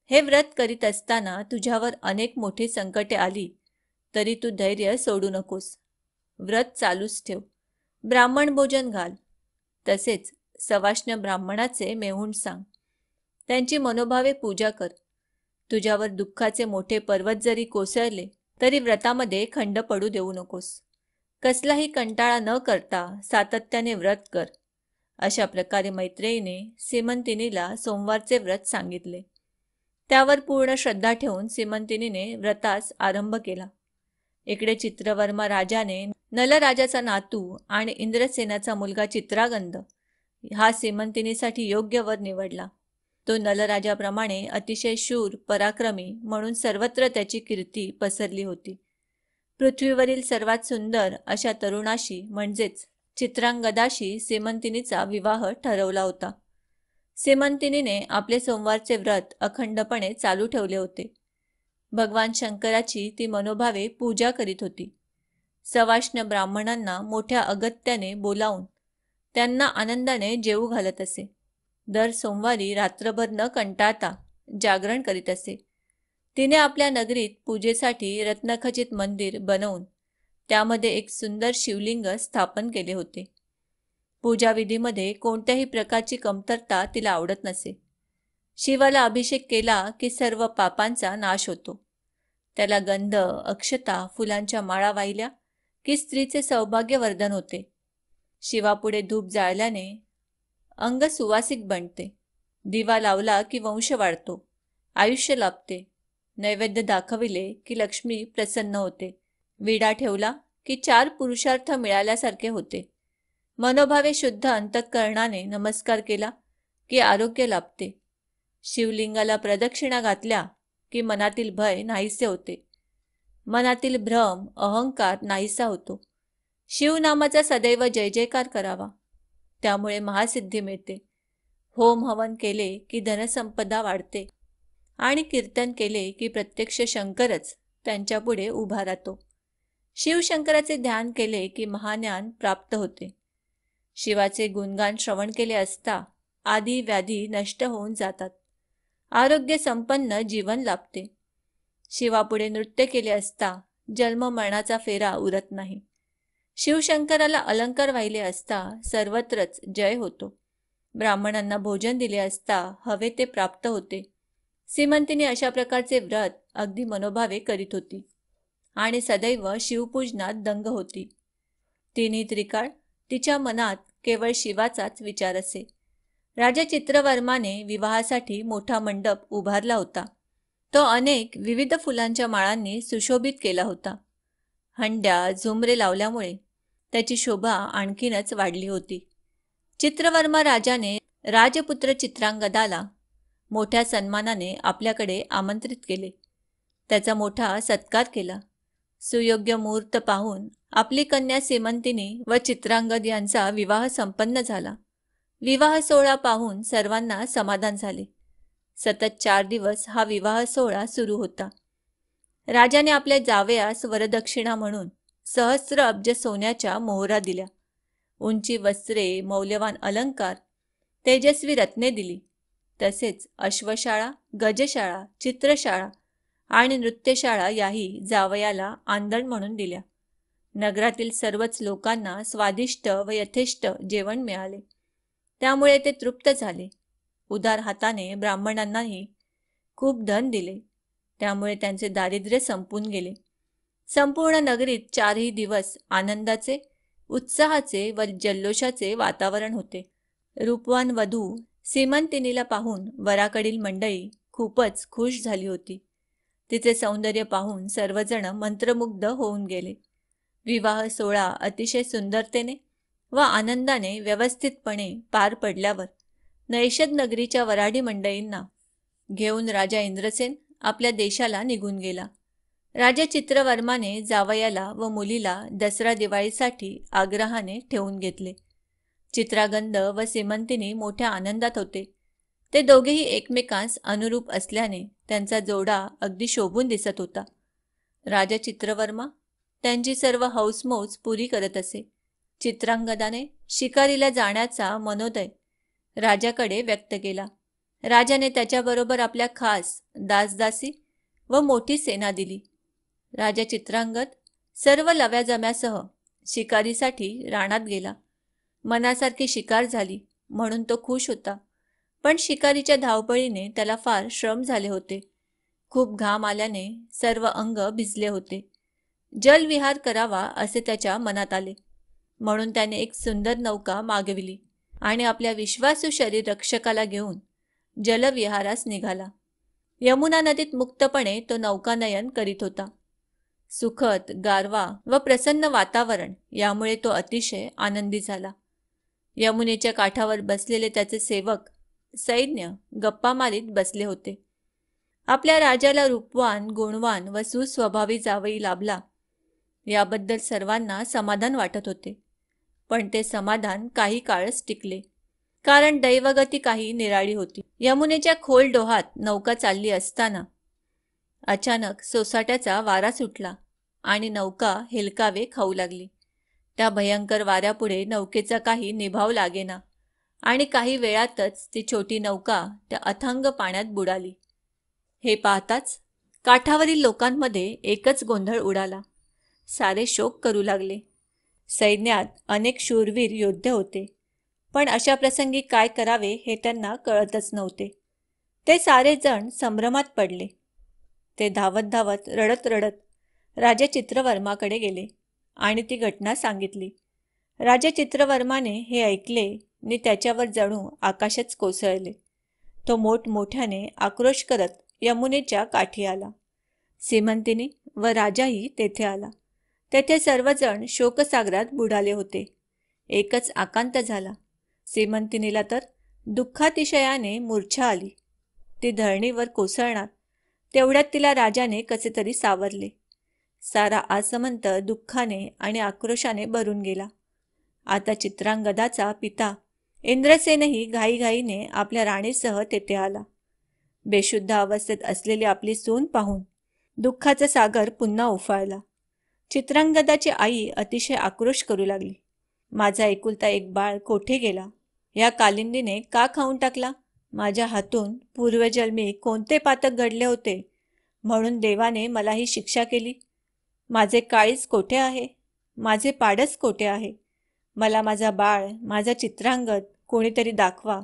हे व्रत करीत असताना तुझ्यावर अनेक मोठी संकटे आली तरी तू धैर्य सोडू नकोस व्रत चालूच ठेव ब्राह्मण भोजन घाल तसेच सवाष्ण ब्राह्मणाचे मेहून सांग त्यांची मनोभावे पूजा कर तुझ्यावर दुःखाचे मोठे पर्वत जरी कोसळले तरी व्रतामध्ये खंड पडू देऊ नकोस कसलाही कंटाळा न करता सातत्याने व्रत कर अशा प्रकारे मैत्रेयीने सीमंतिनीला सोमवारचे व्रत सांगितले त्यावर पूर्ण श्रद्धा ठेवून सीमंतिनीने व्रतास आरंभ केला इकडे चित्रवर्मा राजाने नलराजाचा नातू आणि इंद्रसेनाचा मुलगा चित्रागंध हा सीमंतिनीसाठी योग्य वर निवडला तो नलराजाप्रमाणे अतिशय शूर पराक्रमी म्हणून सर्वत्र त्याची कीर्ती पसरली होती पृथ्वीवरील सर्वात सुंदर अशा तरुणाशी म्हणजेच चित्रांगदाशी सेमंतिनीचा विवाह ठरवला होता सेमंतिनीने आपले सोमवारचे व्रत अखंडपणे चालू ठेवले होते भगवान शंकराची ती मनोभावे पूजा करीत होती सवाष्ण ब्राह्मणांना मोठ्या अगत्याने बोलावून त्यांना आनंदाने जेवू घालत असे दर सोमवारी रात्रभर न कंटाळता जागरण करीत असे तिने आपल्या नगरीत पूजेसाठी रत्नखचित मंदिर बनवून त्यामध्ये एक सुंदर शिवलिंग स्थापन केले होते पूजाविधीमध्ये कोणत्याही प्रकारची कमतरता तिला आवडत नसे शिवाला अभिषेक केला की सर्व पापांचा नाश होतो त्याला गंध अक्षता फुलांच्या माळा वाहिल्या की स्त्रीचे सौभाग्य वर्धन होते शिवापुढे धूप जाळल्याने अंग सुवासिक बनते दिवा लावला की वंश वाढतो आयुष्य लाभते नैवेद्य दाखविले की लक्ष्मी प्रसन्न होते विडा ठेवला की चार पुरुषार्थ मिळाल्यासारखे होते मनोभावे शुद्ध अंतकरणाने नमस्कार केला की आरोग्य लाभते शिवलिंगाला प्रदक्षिणा घातल्या की मनातील भय नाहीसे होते मनातील भ्रम अहंकार नाहीसा होतो शिवनामाचा सदैव जय जयकार करावा त्यामुळे महासिद्धी मिळते होम हवन केले की धनसंपदा वाढते आणि कीर्तन केले की प्रत्यक्ष शंकरच त्यांच्यापुढे उभा राहतो शिवशंकराचे ध्यान केले की महाज्ञान प्राप्त होते शिवाचे गुणगान श्रवण केले असता आधी व्याधी नष्ट होऊन जातात आरोग्य संपन्न जीवन लाभते शिवापुढे नृत्य केले असता जन्म मरणाचा फेरा उरत नाही शिवशंकराला अलंकार वाहिले असता सर्वत्रच जय होतो ब्राह्मणांना भोजन दिले असता हवे ते प्राप्त होते श्रीमंतीने अशा प्रकारचे व्रत अगदी मनोभावे करीत होती आणि सदैव शिवपूजनात दंग होती तिन्ही त्रिकाळ तिच्या मनात केवळ शिवाचाच विचार असे राजा चित्रवर्माने विवाहासाठी मोठा मंडप उभारला होता तो अनेक विविध फुलांच्या माळांनी सुशोभित केला होता हंड्या झुमरे लावल्यामुळे त्याची शोभा आणखीनच वाढली होती चित्रवर्मा राजाने राजपुत्र चित्रांगदाला मोठ्या सन्मानाने आपल्याकडे आमंत्रित केले त्याचा मोठा सत्कार केला सुयोग्य मुहूर्त पाहून आपली कन्या सीमंतिनी व चित्रांगद यांचा विवाह संपन्न झाला विवाह सोहळा पाहून सर्वांना समाधान झाले सतत चार दिवस हा विवाह सोहळा सुरू होता राजाने आपल्या जावयास वरदक्षिणा म्हणून सहस्र अब्ज सोन्याच्या मोहरा दिल्या उंची वस्त्रे मौल्यवान अलंकार तेजस्वी रत्ने दिली तसेच अश्वशाळा गजशाळा चित्रशाळा आणि नृत्यशाळा याही जावयाला आंदण म्हणून दिल्या नगरातील सर्वच लोकांना स्वादिष्ट व यथेष्ट जेवण मिळाले त्यामुळे ते तृप्त झाले उदार हाताने ब्राह्मणांनाही खूप धन दिले त्यामुळे त्यांचे दारिद्र्य संपून गेले संपूर्ण नगरीत चारही दिवस आनंदाचे उत्साहाचे व जल्लोषाचे वातावरण होते रूपवान वधू सीमंतिनीला पाहून वराकडील मंडळी खूपच खुश झाली होती तिचे सौंदर्य पाहून सर्वजण मंत्रमुग्ध होऊन गेले विवाह सोहळा अतिशय सुंदरतेने व आनंदाने व्यवस्थितपणे पार पडल्यावर नैषद नगरीच्या वराडी मंडळींना घेऊन राजा इंद्रसेन आपल्या देशाला निघून गेला राजा चित्रवर्माने जावयाला व मुलीला दसरा दिवाळीसाठी आग्रहाने ठेवून घेतले चित्रागंध व सीमंतिनी मोठ्या आनंदात होते ते दोघेही एकमेकांस अनुरूप असल्याने त्यांचा जोडा अगदी शोभून दिसत होता राजा चित्रवर्मा त्यांची सर्व हौसमोज पुरी करत असे चित्रांगदाने शिकारीला जाण्याचा मनोदय राजाकडे व्यक्त केला राजाने त्याच्याबरोबर आपल्या खास दासदासी व मोठी सेना दिली राजा चित्रांगद सर्व लव्याजम्यासह शिकारीसाठी राणात गेला मनासारखी शिकार झाली म्हणून तो खुश होता पण शिकारीच्या धावपळीने त्याला फार श्रम झाले होते खूप घाम आल्याने सर्व अंग भिजले होते जलविहार करावा असे त्याच्या मनात आले म्हणून त्याने एक सुंदर नौका मागविली आणि आपल्या विश्वासू शरीर रक्षकाला घेऊन जलविहारास निघाला यमुना नदीत मुक्तपणे तो नौकानयन करीत होता सुखद गारवा व प्रसन्न वातावरण यामुळे तो अतिशय आनंदी झाला यमुनेच्या काठावर बसलेले त्याचे सेवक सैन्य गप्पा मारीत बसले होते आपल्या राजाला रूपवान गुणवान व सुस्वभावी जावई लाभला याबद्दल सर्वांना समाधान वाटत होते पण ते समाधान काही काळच टिकले कारण दैवगती काही निराळी होती यमुनेच्या खोल डोहात नौका चालली असताना अचानक सोसाट्याचा वारा सुटला आणि नौका हेलकावे खाऊ लागली त्या भयंकर वाऱ्यापुढे नौकेचा काही निभाव लागेना आणि काही वेळातच ती छोटी नौका त्या अथांग पाण्यात बुडाली हे पाहताच काठावरील लोकांमध्ये एकच गोंधळ उडाला सारे शोक करू लागले सैन्यात अनेक शूरवीर योद्धे होते पण अशा प्रसंगी काय करावे हे त्यांना कळतच नव्हते ते सारे जण संभ्रमात पडले ते धावत धावत रडत रडत राजा चित्रवर्माकडे गेले आणि ती घटना सांगितली राजा चित्रवर्माने हे ऐकले आणि त्याच्यावर जणू आकाशच कोसळले तो मोठमोठ्याने आक्रोश करत यमुनेच्या काठी आला सीमंतिनी व राजाही तेथे आला तेथे सर्वजण शोकसागरात बुडाले होते एकच आकांत झाला सीमंतिनीला तर दुःखातिशयाने मूर्छा आली ती धरणीवर कोसळणार तेवढ्यात तिला राजाने कसे तरी सावरले सारा आसमंत दुःखाने आणि आक्रोशाने भरून गेला आता चित्रांगदाचा पिता इंद्रसेनही घाईघाईने आपल्या राणीसह तेथे आला बेशुद्ध अवस्थेत असलेली आपली सून पाहून दुःखाचा सागर पुन्हा उफाळला चित्रांगदाची आई अतिशय आक्रोश करू लागली माझा एकुलता एक बाळ कोठे गेला या कालिंदीने का खाऊन टाकला माझ्या हातून पूर्वजन्मी कोणते पातक घडले होते म्हणून देवाने मला ही शिक्षा केली माझे काळीच कोठे आहे माझे पाडस कोठे आहे मला माझा बाळ माझा चित्रांगत कोणीतरी दाखवा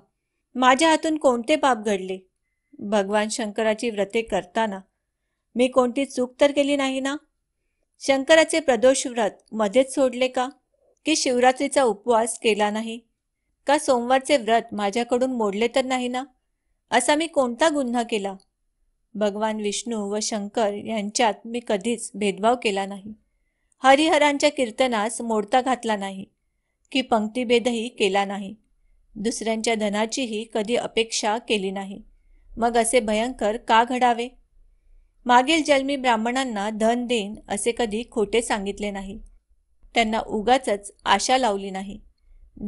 माझ्या हातून कोणते पाप घडले भगवान शंकराची व्रते करताना मी कोणती चूक तर केली नाही ना शंकराचे प्रदोष व्रत मध्येच सोडले का की शिवरात्रीचा उपवास केला नाही का सोमवारचे व्रत माझ्याकडून मोडले तर नाही ना असा मी कोणता गुन्हा केला भगवान विष्णू व शंकर यांच्यात मी कधीच भेदभाव केला नाही हरिहरांच्या कीर्तनास मोडता घातला नाही की पंक्तीभेदही केला नाही दुसऱ्यांच्या धनाचीही कधी अपेक्षा केली नाही मग असे भयंकर का घडावे मागील जन्मी ब्राह्मणांना धन देईन असे कधी खोटे सांगितले नाही त्यांना उगाच आशा लावली नाही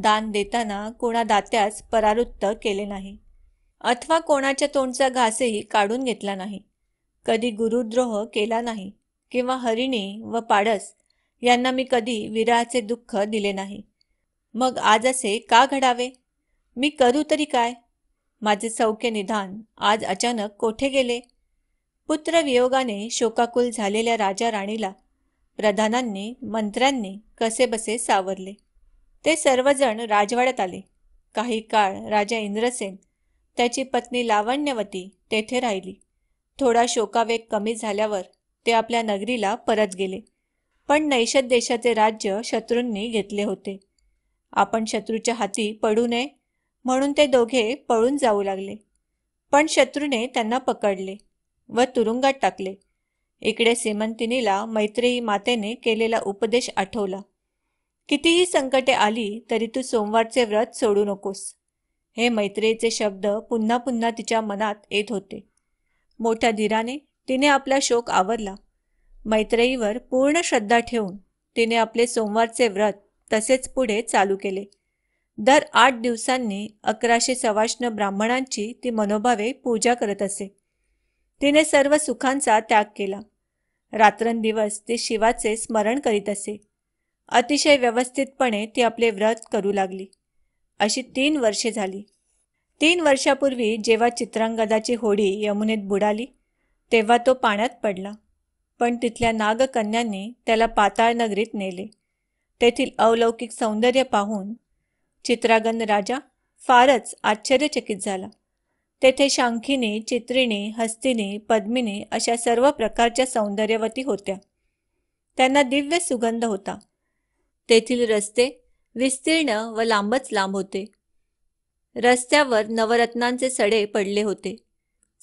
दान देताना कोणा दात्यास परावृत्त केले नाही अथवा कोणाच्या तोंडचा घासही काढून घेतला नाही कधी गुरुद्रोह केला नाही किंवा हरिणी व पाडस यांना मी कधी विराचे दुःख दिले नाही मग आज असे का घडावे मी करू तरी काय माझे सौख्य निधान आज अचानक कोठे गेले पुत्र वियोगाने शोकाकुल झालेल्या राजा राणीला प्रधानांनी मंत्र्यांनी कसेबसे सावरले ते सर्वजण राजवाड्यात आले काही काळ राजा इंद्रसेन त्याची पत्नी लावण्यवती तेथे राहिली थोडा शोकावेग कमी झाल्यावर ते आपल्या नगरीला परत गेले पण नैषद देशाचे राज्य शत्रूंनी घेतले होते आपण शत्रूच्या हाती पडू नये म्हणून ते दोघे पळून जाऊ लागले पण शत्रूने त्यांना पकडले व तुरुंगात टाकले इकडे सीमंतिनीला मैत्रेयी मातेने केलेला उपदेश आठवला कितीही संकटे आली तरी तू सोमवारचे व्रत सोडू नकोस हे मैत्रेचे शब्द पुन्हा पुन्हा तिच्या मनात येत होते मोठ्या धीराने तिने आपला शोक आवरला मैत्रेयीवर पूर्ण श्रद्धा ठेवून तिने आपले सोमवारचे व्रत तसेच पुढे चालू केले दर आठ दिवसांनी अकराशे सवाष्ण ब्राह्मणांची ती मनोभावे पूजा करत असे तिने सर्व सुखांचा त्याग केला रात्रंदिवस ती शिवाचे स्मरण करीत असे अतिशय व्यवस्थितपणे ती आपले व्रत करू लागली अशी तीन वर्षे झाली तीन वर्षापूर्वी जेव्हा चित्रांगदाची होडी यमुनेत बुडाली तेव्हा तो पाण्यात पडला पण तिथल्या नागकन्यांनी त्याला पाताळ नगरीत नेले तेथील अलौकिक सौंदर्य पाहून चित्रागन राजा फारच आश्चर्यचकित झाला तेथे शांखिनी चित्रिणी हस्तिनी पद्मिनी अशा सर्व प्रकारच्या सौंदर्यवती होत्या त्यांना दिव्य सुगंध होता तेथील रस्ते विस्तीर्ण व लांबच लांब होते रस्त्यावर नवरत्नांचे सडे पडले होते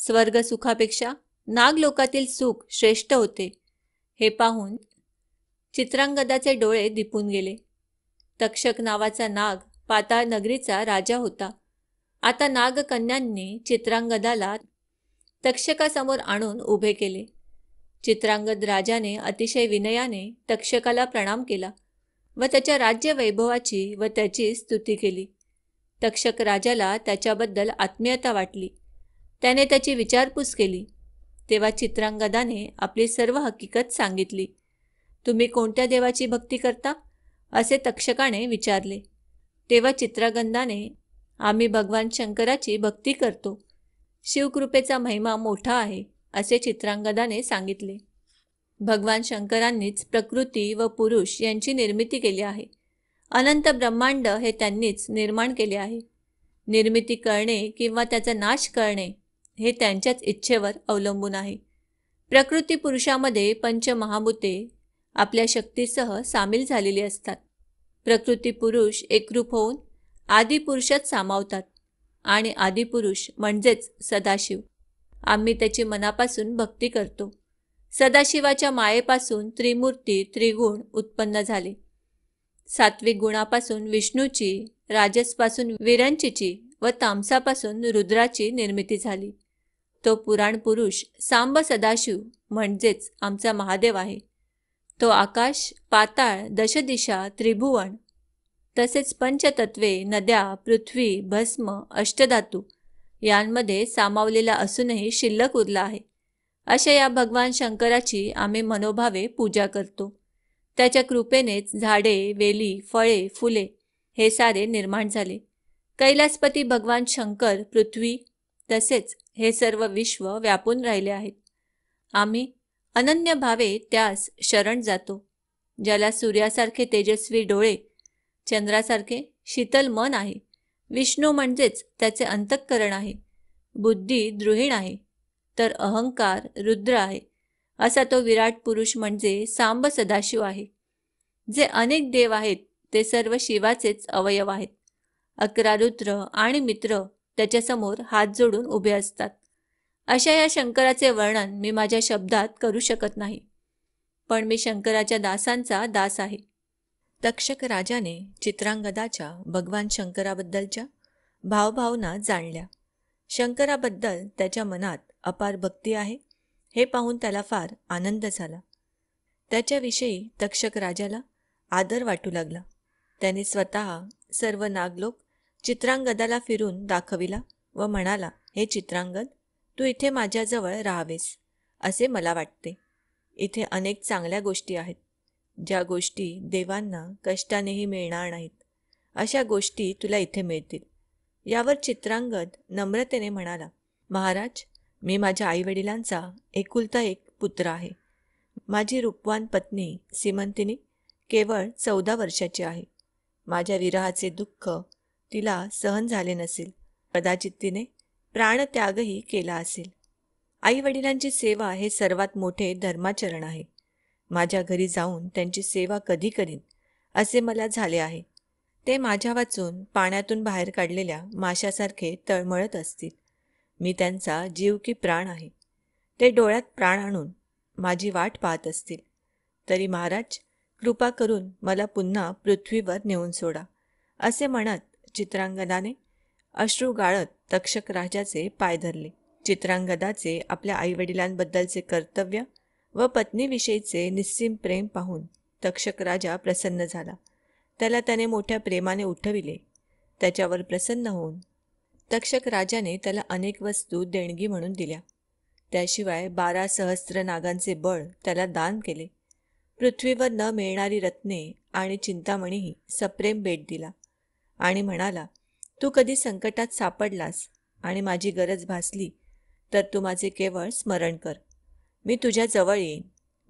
स्वर्ग सुखापेक्षा नागलोकातील सुख श्रेष्ठ होते हे पाहून चित्रांगदाचे डोळे दिपून गेले तक्षक नावाचा नाग पाताळ नगरीचा राजा होता आता नागकन्यांनी चित्रांगदाला तक्षकासमोर आणून उभे केले चित्रांगद राजाने अतिशय विनयाने तक्षकाला प्रणाम केला व त्याच्या वैभवाची व त्याची स्तुती केली तक्षक राजाला त्याच्याबद्दल आत्मीयता वाटली त्याने त्याची विचारपूस केली तेव्हा चित्रांगदाने आपली सर्व हकीकत सांगितली तुम्ही कोणत्या देवाची भक्ती करता असे तक्षकाने विचारले तेव्हा चित्रागंधाने आम्ही भगवान शंकराची भक्ती करतो शिवकृपेचा महिमा मोठा आहे असे चित्रांगदाने सांगितले भगवान शंकरांनीच प्रकृती व पुरुष यांची निर्मिती केली आहे अनंत ब्रह्मांड हे त्यांनीच निर्माण केले आहे निर्मिती करणे किंवा त्याचा नाश करणे हे त्यांच्याच इच्छेवर अवलंबून आहे प्रकृती पुरुषामध्ये पंचमहाभूते आपल्या शक्तीसह सामील झालेली असतात प्रकृती पुरुष एकरूप होऊन आदिपुरुषात सामावतात आणि आदिपुरुष म्हणजेच सदाशिव आम्ही त्याची मनापासून भक्ती करतो सदाशिवाच्या मायेपासून त्रिमूर्ती त्रिगुण उत्पन्न झाले सात्विक गुणापासून विष्णूची राजसपासून विरंचीची व तामसापासून रुद्राची निर्मिती झाली तो पुराण पुरुष सांब सदाशिव म्हणजेच आमचा महादेव आहे तो आकाश पाताळ दशदिशा त्रिभुवन तसेच पंचतत्वे नद्या पृथ्वी भस्म अष्टधातू यांमध्ये सामावलेला असूनही शिल्लक उरला आहे अशा या भगवान शंकराची आम्ही मनोभावे पूजा करतो त्याच्या कृपेनेच झाडे वेली फळे फुले हे सारे निर्माण झाले कैलासपती भगवान शंकर पृथ्वी तसेच हे सर्व विश्व व्यापून राहिले आहेत आम्ही अनन्य भावे त्यास शरण जातो ज्याला सूर्यासारखे तेजस्वी डोळे चंद्रासारखे शीतल मन आहे विष्णू म्हणजेच त्याचे अंतःकरण आहे बुद्धी दृढीण आहे तर अहंकार रुद्र आहे असा तो विराट पुरुष म्हणजे सांब सदाशिव आहे जे अनेक देव आहेत ते सर्व शिवाचेच अवयव आहेत अकरा रुद्र आणि मित्र त्याच्यासमोर हात जोडून उभे असतात अशा या शंकराचे वर्णन मी माझ्या शब्दात करू शकत नाही पण मी शंकराच्या दासांचा दास आहे तक्षक राजाने चित्रांगदाच्या भगवान शंकराबद्दलच्या भावभावना जाणल्या शंकराबद्दल त्याच्या मनात अपार भक्ती आहे हे पाहून त्याला फार आनंद झाला त्याच्याविषयी तक्षक राजाला आदर वाटू लागला त्याने स्वतः सर्व नागलोक चित्रांगदाला फिरून दाखविला व म्हणाला हे चित्रांगद तू इथे माझ्याजवळ राहावेस असे मला वाटते इथे अनेक चांगल्या गोष्टी आहेत ज्या गोष्टी देवांना कष्टानेही मिळणार नाहीत अशा गोष्टी तुला इथे मिळतील यावर चित्रांगद नम्रतेने म्हणाला महाराज मी माझ्या आईवडिलांचा एकुलता एक पुत्र आहे माझी रूपवान पत्नी सीमंतिनी केवळ चौदा वर्षाची आहे माझ्या विरहाचे दुःख तिला सहन झाले नसेल कदाचित तिने प्राणत्यागही केला असेल आईवडिलांची सेवा हे सर्वात मोठे धर्माचरण आहे माझ्या घरी जाऊन त्यांची सेवा कधी करीन असे मला झाले आहे ते माझ्या वाचून पाण्यातून बाहेर काढलेल्या माशासारखे तळमळत असतील मी त्यांचा जीव की प्राण आहे ते डोळ्यात प्राण आणून माझी वाट पाहत असतील तरी महाराज कृपा करून मला पुन्हा पृथ्वीवर नेऊन सोडा असे म्हणत चित्रांगदाने अश्रू गाळत तक्षक राजाचे पाय धरले चित्रांगदाचे आपल्या आईवडिलांबद्दलचे कर्तव्य व पत्नीविषयीचे निस्सीम प्रेम पाहून तक्षक राजा प्रसन्न झाला त्याला त्याने मोठ्या प्रेमाने उठविले त्याच्यावर प्रसन्न होऊन तक्षक राजाने त्याला अनेक वस्तू देणगी म्हणून दिल्या त्याशिवाय बारा सहस्त्र नागांचे बळ त्याला दान केले पृथ्वीवर न मिळणारी रत्ने आणि चिंतामणीही सप्रेम भेट दिला आणि म्हणाला तू कधी संकटात सापडलास आणि माझी गरज भासली तर तू माझे केवळ स्मरण कर मी तुझ्या जवळ येईन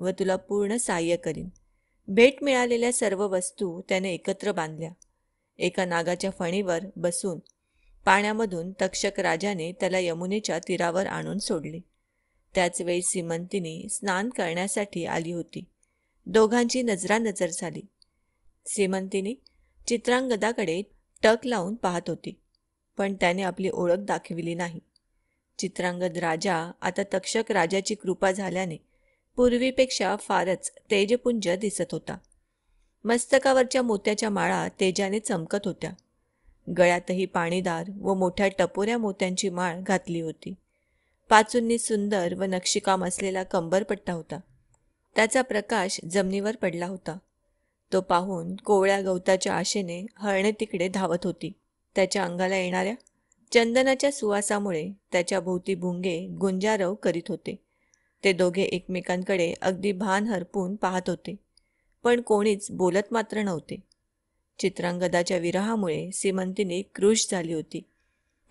व तुला पूर्ण सहाय्य करीन भेट मिळालेल्या सर्व वस्तू त्याने एकत्र बांधल्या एका नागाच्या फणीवर बसून पाण्यामधून तक्षक राजाने त्याला यमुनेच्या तीरावर आणून सोडले त्याचवेळी सीमंतीने स्नान करण्यासाठी आली होती दोघांची नजरानजर झाली सीमंतीने चित्रांगदाकडे टक लावून पाहत होती पण त्याने आपली ओळख दाखविली नाही चित्रांगद राजा आता तक्षक राजाची कृपा झाल्याने पूर्वीपेक्षा फारच तेजपुंज दिसत होता मस्तकावरच्या मोत्याच्या माळा तेजाने चमकत होत्या गळ्यातही पाणीदार व मोठ्या टपोऱ्या मोत्यांची माळ घातली होती पाचूंनी सुंदर व नक्षीकाम असलेला कंबरपट्टा होता त्याचा प्रकाश जमिनीवर पडला होता तो पाहून कोवळ्या गवताच्या आशेने हळणे तिकडे धावत होती त्याच्या अंगाला येणाऱ्या चंदनाच्या सुवासामुळे त्याच्या भोवती भुंगे गुंजारव करीत होते ते दोघे एकमेकांकडे अगदी भान हरपून पाहत होते पण कोणीच बोलत मात्र नव्हते चित्रांगदाच्या विरहामुळे सीमंतीने क्रुश झाली होती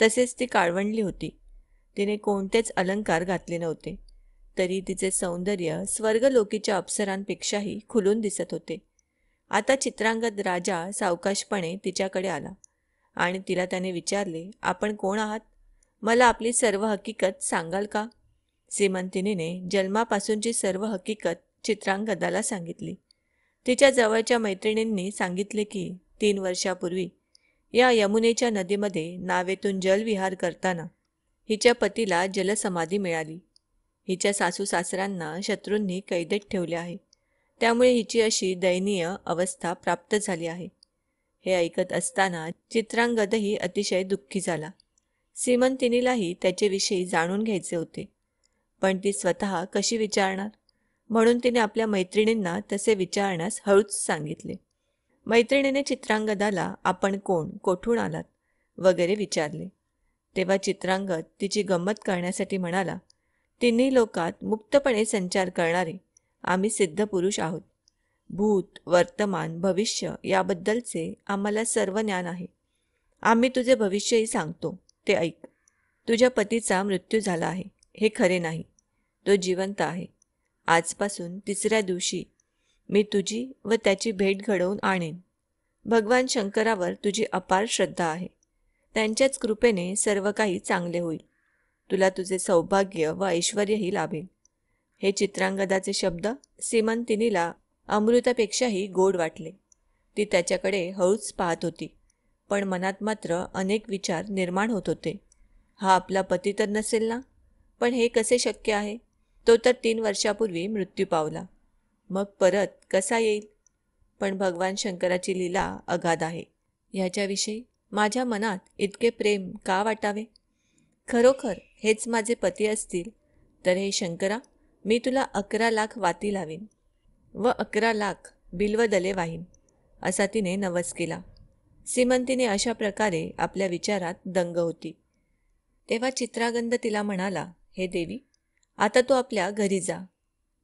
तसेच ती काळवंडली होती तिने कोणतेच अलंकार घातले नव्हते तरी तिचे सौंदर्य स्वर्गलोकीच्या अप्सरांपेक्षाही खुलून दिसत होते आता चित्रांगद राजा सावकाशपणे तिच्याकडे आला आणि तिला त्याने विचारले आपण कोण आहात मला आपली सर्व हकीकत सांगाल का सीमंतिनीने जन्मापासूनची सर्व हकीकत चित्रांगदाला सांगितली तिच्या जवळच्या मैत्रिणींनी सांगितले की तीन वर्षापूर्वी या यमुनेच्या नदीमध्ये नावेतून जलविहार करताना हिच्या पतीला जलसमाधी मिळाली हिच्या सासू सासऱ्यांना शत्रूंनी कैदेत ठेवले आहे त्यामुळे हिची अशी दयनीय अवस्था प्राप्त झाली आहे हे ऐकत असताना चित्रांगदही अतिशय दुःखी झाला सीमंतिनीलाही त्याच्याविषयी जाणून घ्यायचे होते पण ती स्वतः कशी विचारणार म्हणून तिने आपल्या मैत्रिणींना तसे विचारण्यास हळूच सांगितले मैत्रिणीने चित्रांगदाला आपण कोण कोठून आलात वगैरे विचारले तेव्हा चित्रांगद तिची गंमत करण्यासाठी म्हणाला तिन्ही लोकात मुक्तपणे संचार करणारे आम्ही सिद्ध पुरुष आहोत भूत वर्तमान भविष्य याबद्दलचे आम्हाला सर्व ज्ञान आहे आम्ही तुझे भविष्यही सांगतो ते ऐक तुझ्या पतीचा मृत्यू झाला आहे हे खरे नाही तो जिवंत आहे आजपासून तिसऱ्या दिवशी मी तुझी व त्याची भेट घडवून आणेन भगवान शंकरावर तुझी अपार श्रद्धा आहे त्यांच्याच कृपेने सर्व काही चांगले होईल तुला तुझे सौभाग्य व ऐश्वर्यही लाभेल हे चित्रांगदाचे शब्द सीमंतिनीला अमृतापेक्षाही गोड वाटले ती त्याच्याकडे हळूच पाहत होती पण मनात मात्र अनेक विचार निर्माण होत होते हा आपला पती तर नसेल ना पण हे कसे शक्य आहे तो तर तीन वर्षापूर्वी मृत्यू पावला मग परत कसा येईल पण भगवान शंकराची लीला अगाध आहे ह्याच्याविषयी माझ्या मनात इतके प्रेम का वाटावे खरोखर हेच माझे पती असतील तर हे शंकरा मी तुला अकरा लाख वाती लावीन व अकरा लाख दले वाहीन असा तिने नवस केला सीमंतीने अशा प्रकारे आपल्या विचारात दंग होती तेव्हा चित्रागंध तिला म्हणाला हे देवी आता तो आपल्या घरी जा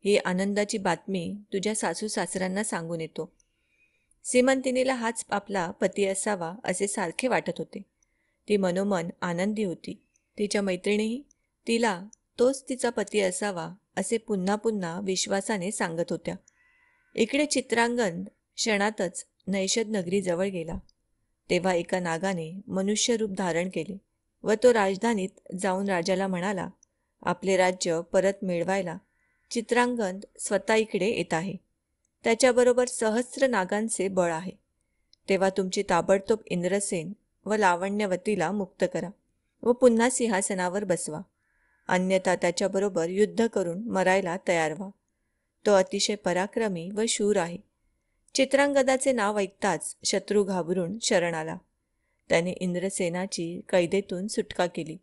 ही आनंदाची बातमी तुझ्या सासू सासऱ्यांना सांगून येतो सीमंतिनीला हाच आपला पती असावा असे सारखे वाटत होते ती मनोमन आनंदी होती तिच्या मैत्रिणीही तिला तोच तिचा पती असावा असे पुन्हा पुन्हा विश्वासाने सांगत होत्या इकडे चित्रांगण क्षणातच नैषद नगरीजवळ गेला तेव्हा एका नागाने मनुष्यरूप धारण केले व तो राजधानीत जाऊन राजाला म्हणाला आपले राज्य परत मिळवायला चित्रांगद स्वतः इकडे येत आहे त्याच्याबरोबर सहस्र नागांचे बळ आहे तेव्हा तुमची ताबडतोब इंद्रसेन व लावण्यवतीला मुक्त करा व पुन्हा सिंहासनावर बसवा अन्यथा त्याच्याबरोबर युद्ध करून मरायला तयार व्हा तो अतिशय पराक्रमी व शूर आहे चित्रांगदाचे नाव ऐकताच शत्रू घाबरून शरण आला त्याने इंद्रसेनाची कैदेतून सुटका केली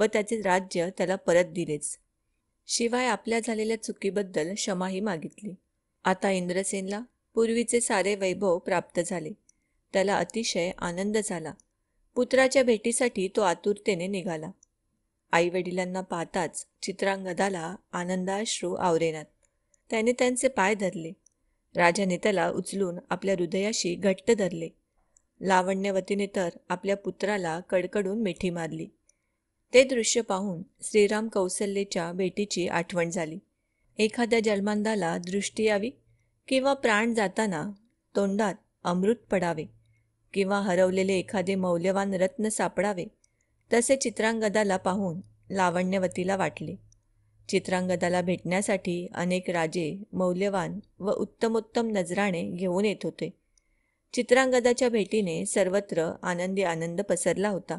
व त्याचे राज्य त्याला परत दिलेच शिवाय आपल्या झालेल्या चुकीबद्दल क्षमाही मागितली आता इंद्रसेनला पूर्वीचे सारे वैभव प्राप्त झाले त्याला अतिशय आनंद झाला पुत्राच्या भेटीसाठी तो आतुरतेने निघाला आई वडिलांना पाहताच चित्रांगदाला आनंदाश्रू आवरेनात त्याने त्यांचे पाय धरले राजाने त्याला उचलून आपल्या हृदयाशी घट्ट धरले लावण्यवतीने तर आपल्या पुत्राला कडकडून मिठी मारली ते दृश्य पाहून श्रीराम कौशल्येच्या भेटीची आठवण झाली एखाद्या जन्मांधाला दृष्टी यावी किंवा प्राण जाताना तोंडात अमृत पडावे किंवा हरवलेले एखादे मौल्यवान रत्न सापडावे तसे चित्रांगदाला पाहून लावण्यवतीला वाटले चित्रांगदाला भेटण्यासाठी अनेक राजे मौल्यवान व उत्तमोत्तम नजराणे घेऊन येत होते चित्रांगदाच्या भेटीने सर्वत्र आनंदी आनंद पसरला होता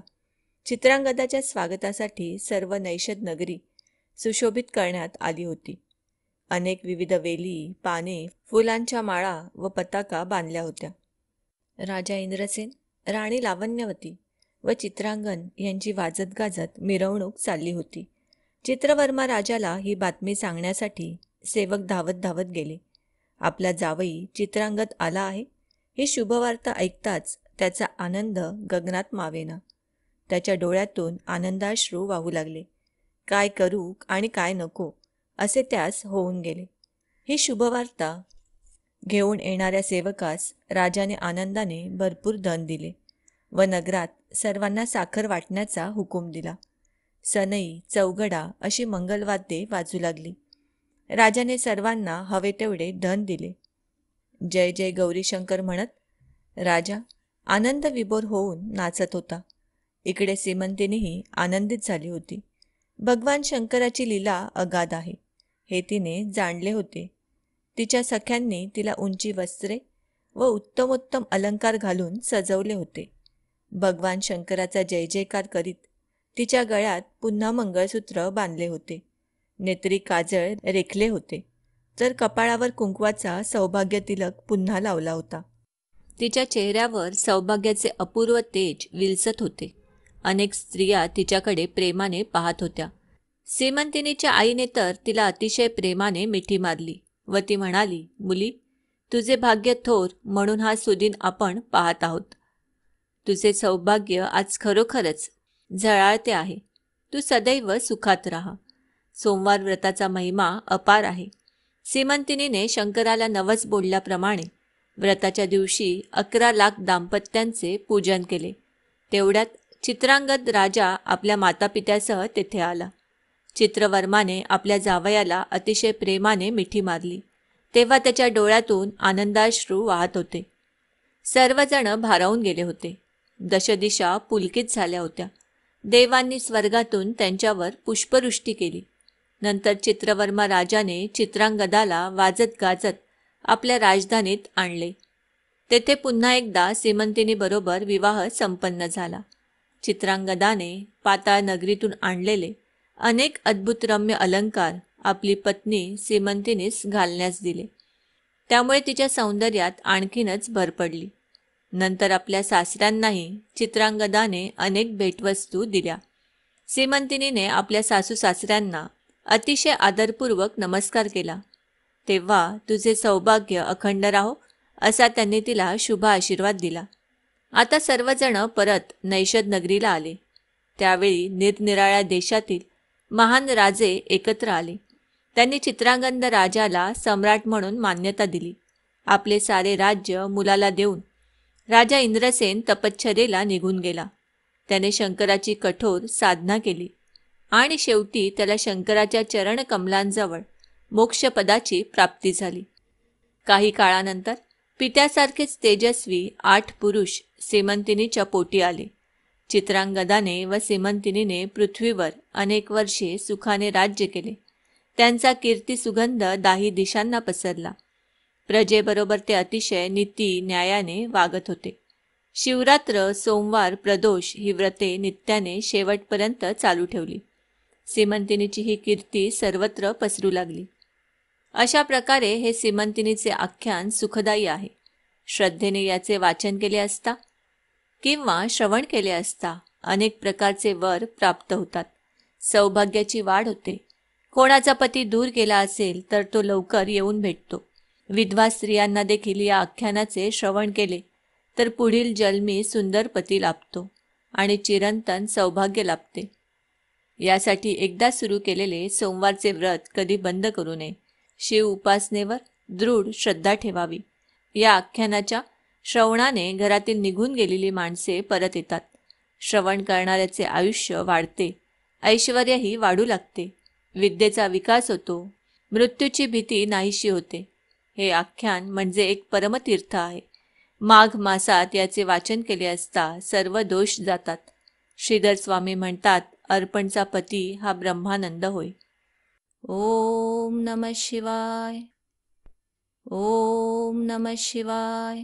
चित्रांगदाच्या स्वागतासाठी सर्व नैषद नगरी सुशोभित करण्यात आली होती अनेक विविध वेली पाने फुलांच्या माळा व पताका बांधल्या होत्या राजा इंद्रसेन राणी लावण्यवती व चित्रांगण यांची वाजत गाजत मिरवणूक चालली होती चित्रवर्मा राजाला ही बातमी सांगण्यासाठी सेवक धावत धावत गेले आपला जावई चित्रांगत आला आहे ही शुभवार्ता ऐकताच त्याचा आनंद गगनात मावेना त्याच्या डोळ्यातून आनंदाश्रू वाहू लागले काय करू आणि काय नको असे त्यास होऊन गेले ही शुभवार्ता घेऊन येणाऱ्या सेवकास राजाने आनंदाने भरपूर धन दिले व नगरात सर्वांना साखर वाटण्याचा हुकूम दिला सनई चौगडा अशी मंगलवाद्ये वाजू लागली राजाने सर्वांना हवे तेवढे धन दिले जय जय गौरीशंकर म्हणत राजा आनंद विभोर होऊन नाचत होता इकडे सीमंतीनेही आनंदित झाली होती भगवान शंकराची लीला अगाध आहे हे तिने जाणले होते तिच्या सख्यांनी तिला उंची वस्त्रे व उत्तमोत्तम अलंकार घालून सजवले होते भगवान शंकराचा जय जयकार करीत तिच्या गळ्यात पुन्हा मंगळसूत्र बांधले होते नेत्री काजळ रेखले होते तर कपाळावर कुंकवाचा सौभाग्य तिलक पुन्हा लावला होता तिच्या चेहऱ्यावर सौभाग्याचे अपूर्व तेज विलसत होते अनेक स्त्रिया तिच्याकडे प्रेमाने पाहत होत्या सीमंतिनीच्या आईने तर तिला अतिशय प्रेमाने मिठी मारली व ती म्हणाली मुली तुझे भाग्य थोर म्हणून हा सुदिन आपण पाहत आहोत तुझे सौभाग्य आज खरोखरच झळाळते आहे तू सदैव सुखात राहा सोमवार व्रताचा महिमा अपार आहे सीमंतिनीने शंकराला नवस बोलल्याप्रमाणे व्रताच्या दिवशी अकरा लाख दाम्पत्यांचे पूजन केले तेवढ्यात चित्रांगद राजा आपल्या मातापित्यासह तेथे आला चित्रवर्माने आपल्या जावयाला अतिशय प्रेमाने मिठी मारली तेव्हा त्याच्या डोळ्यातून आनंदाश्रू वाहत होते सर्वजण भारावून गेले होते दशदिशा पुलकित झाल्या होत्या देवांनी स्वर्गातून त्यांच्यावर पुष्पवृष्टी केली नंतर चित्रवर्मा राजाने चित्रांगदाला वाजत गाजत आपल्या राजधानीत आणले तेथे पुन्हा एकदा बरोबर विवाह संपन्न झाला चित्रांगदाने पाताळ नगरीतून आणलेले अनेक अद्भुत रम्य अलंकार आपली पत्नी सीमंतीनेच घालण्यास दिले त्यामुळे तिच्या सौंदर्यात आणखीनच भर पडली नंतर आपल्या सासऱ्यांनाही चित्रांगदाने अनेक भेटवस्तू दिल्या सीमंतिनीने आपल्या सासू सासऱ्यांना अतिशय आदरपूर्वक नमस्कार केला तेव्हा तुझे सौभाग्य अखंड राहो असा त्यांनी तिला शुभ आशीर्वाद दिला आता सर्वजण परत नैषद नगरीला आले त्यावेळी निरनिराळ्या देशातील महान राजे एकत्र आले त्यांनी चित्रांगंद राजाला सम्राट म्हणून मान्यता दिली आपले सारे राज्य मुलाला देऊन राजा इंद्रसेन तपश्चरेला निघून गेला त्याने शंकराची कठोर साधना केली आणि शेवटी त्याला शंकराच्या चरणकमलांजवळ मोक्षपदाची प्राप्ती झाली काही काळानंतर पित्यासारखेच तेजस्वी आठ पुरुष सीमंतिनीच्या पोटी आले चित्रांगदाने व सीमंतिनीने पृथ्वीवर अनेक वर्षे सुखाने राज्य केले त्यांचा कीर्ती सुगंध दाही दिशांना पसरला प्रजेबरोबर ते अतिशय नीती न्यायाने वागत होते शिवरात्र सोमवार प्रदोष ही व्रते नित्याने शेवटपर्यंत चालू ठेवली सीमंतिनीची ही कीर्ती सर्वत्र पसरू लागली अशा प्रकारे हे सीमंतिनीचे आख्यान सुखदायी आहे श्रद्धेने याचे वाचन केले असता किंवा श्रवण केले असता अनेक प्रकारचे वर प्राप्त होतात सौभाग्याची वाढ होते कोणाचा पती दूर गेला असेल तर तो लवकर येऊन भेटतो विधवा स्त्रियांना देखील या आख्यानाचे श्रवण केले तर पुढील जन्मी सुंदर पती लाभतो आणि चिरंतन सौभाग्य लाभते यासाठी एकदा सुरू केलेले सोमवारचे व्रत कधी बंद करू नये शिव उपासनेवर दृढ श्रद्धा ठेवावी या आख्यानाच्या श्रवणाने घरातील निघून गेलेली माणसे परत येतात श्रवण करणाऱ्याचे आयुष्य वाढते ऐश्वर्यही वाढू लागते विद्येचा विकास होतो मृत्यूची भीती नाहीशी होते हे आख्यान म्हणजे एक परमतीर्थ आहे माघ मासात याचे वाचन केले असता सर्व दोष जातात श्रीधर स्वामी म्हणतात अर्पणचा पती हा ब्रह्मानंद होय ओम नम शिवाय ओम नम शिवाय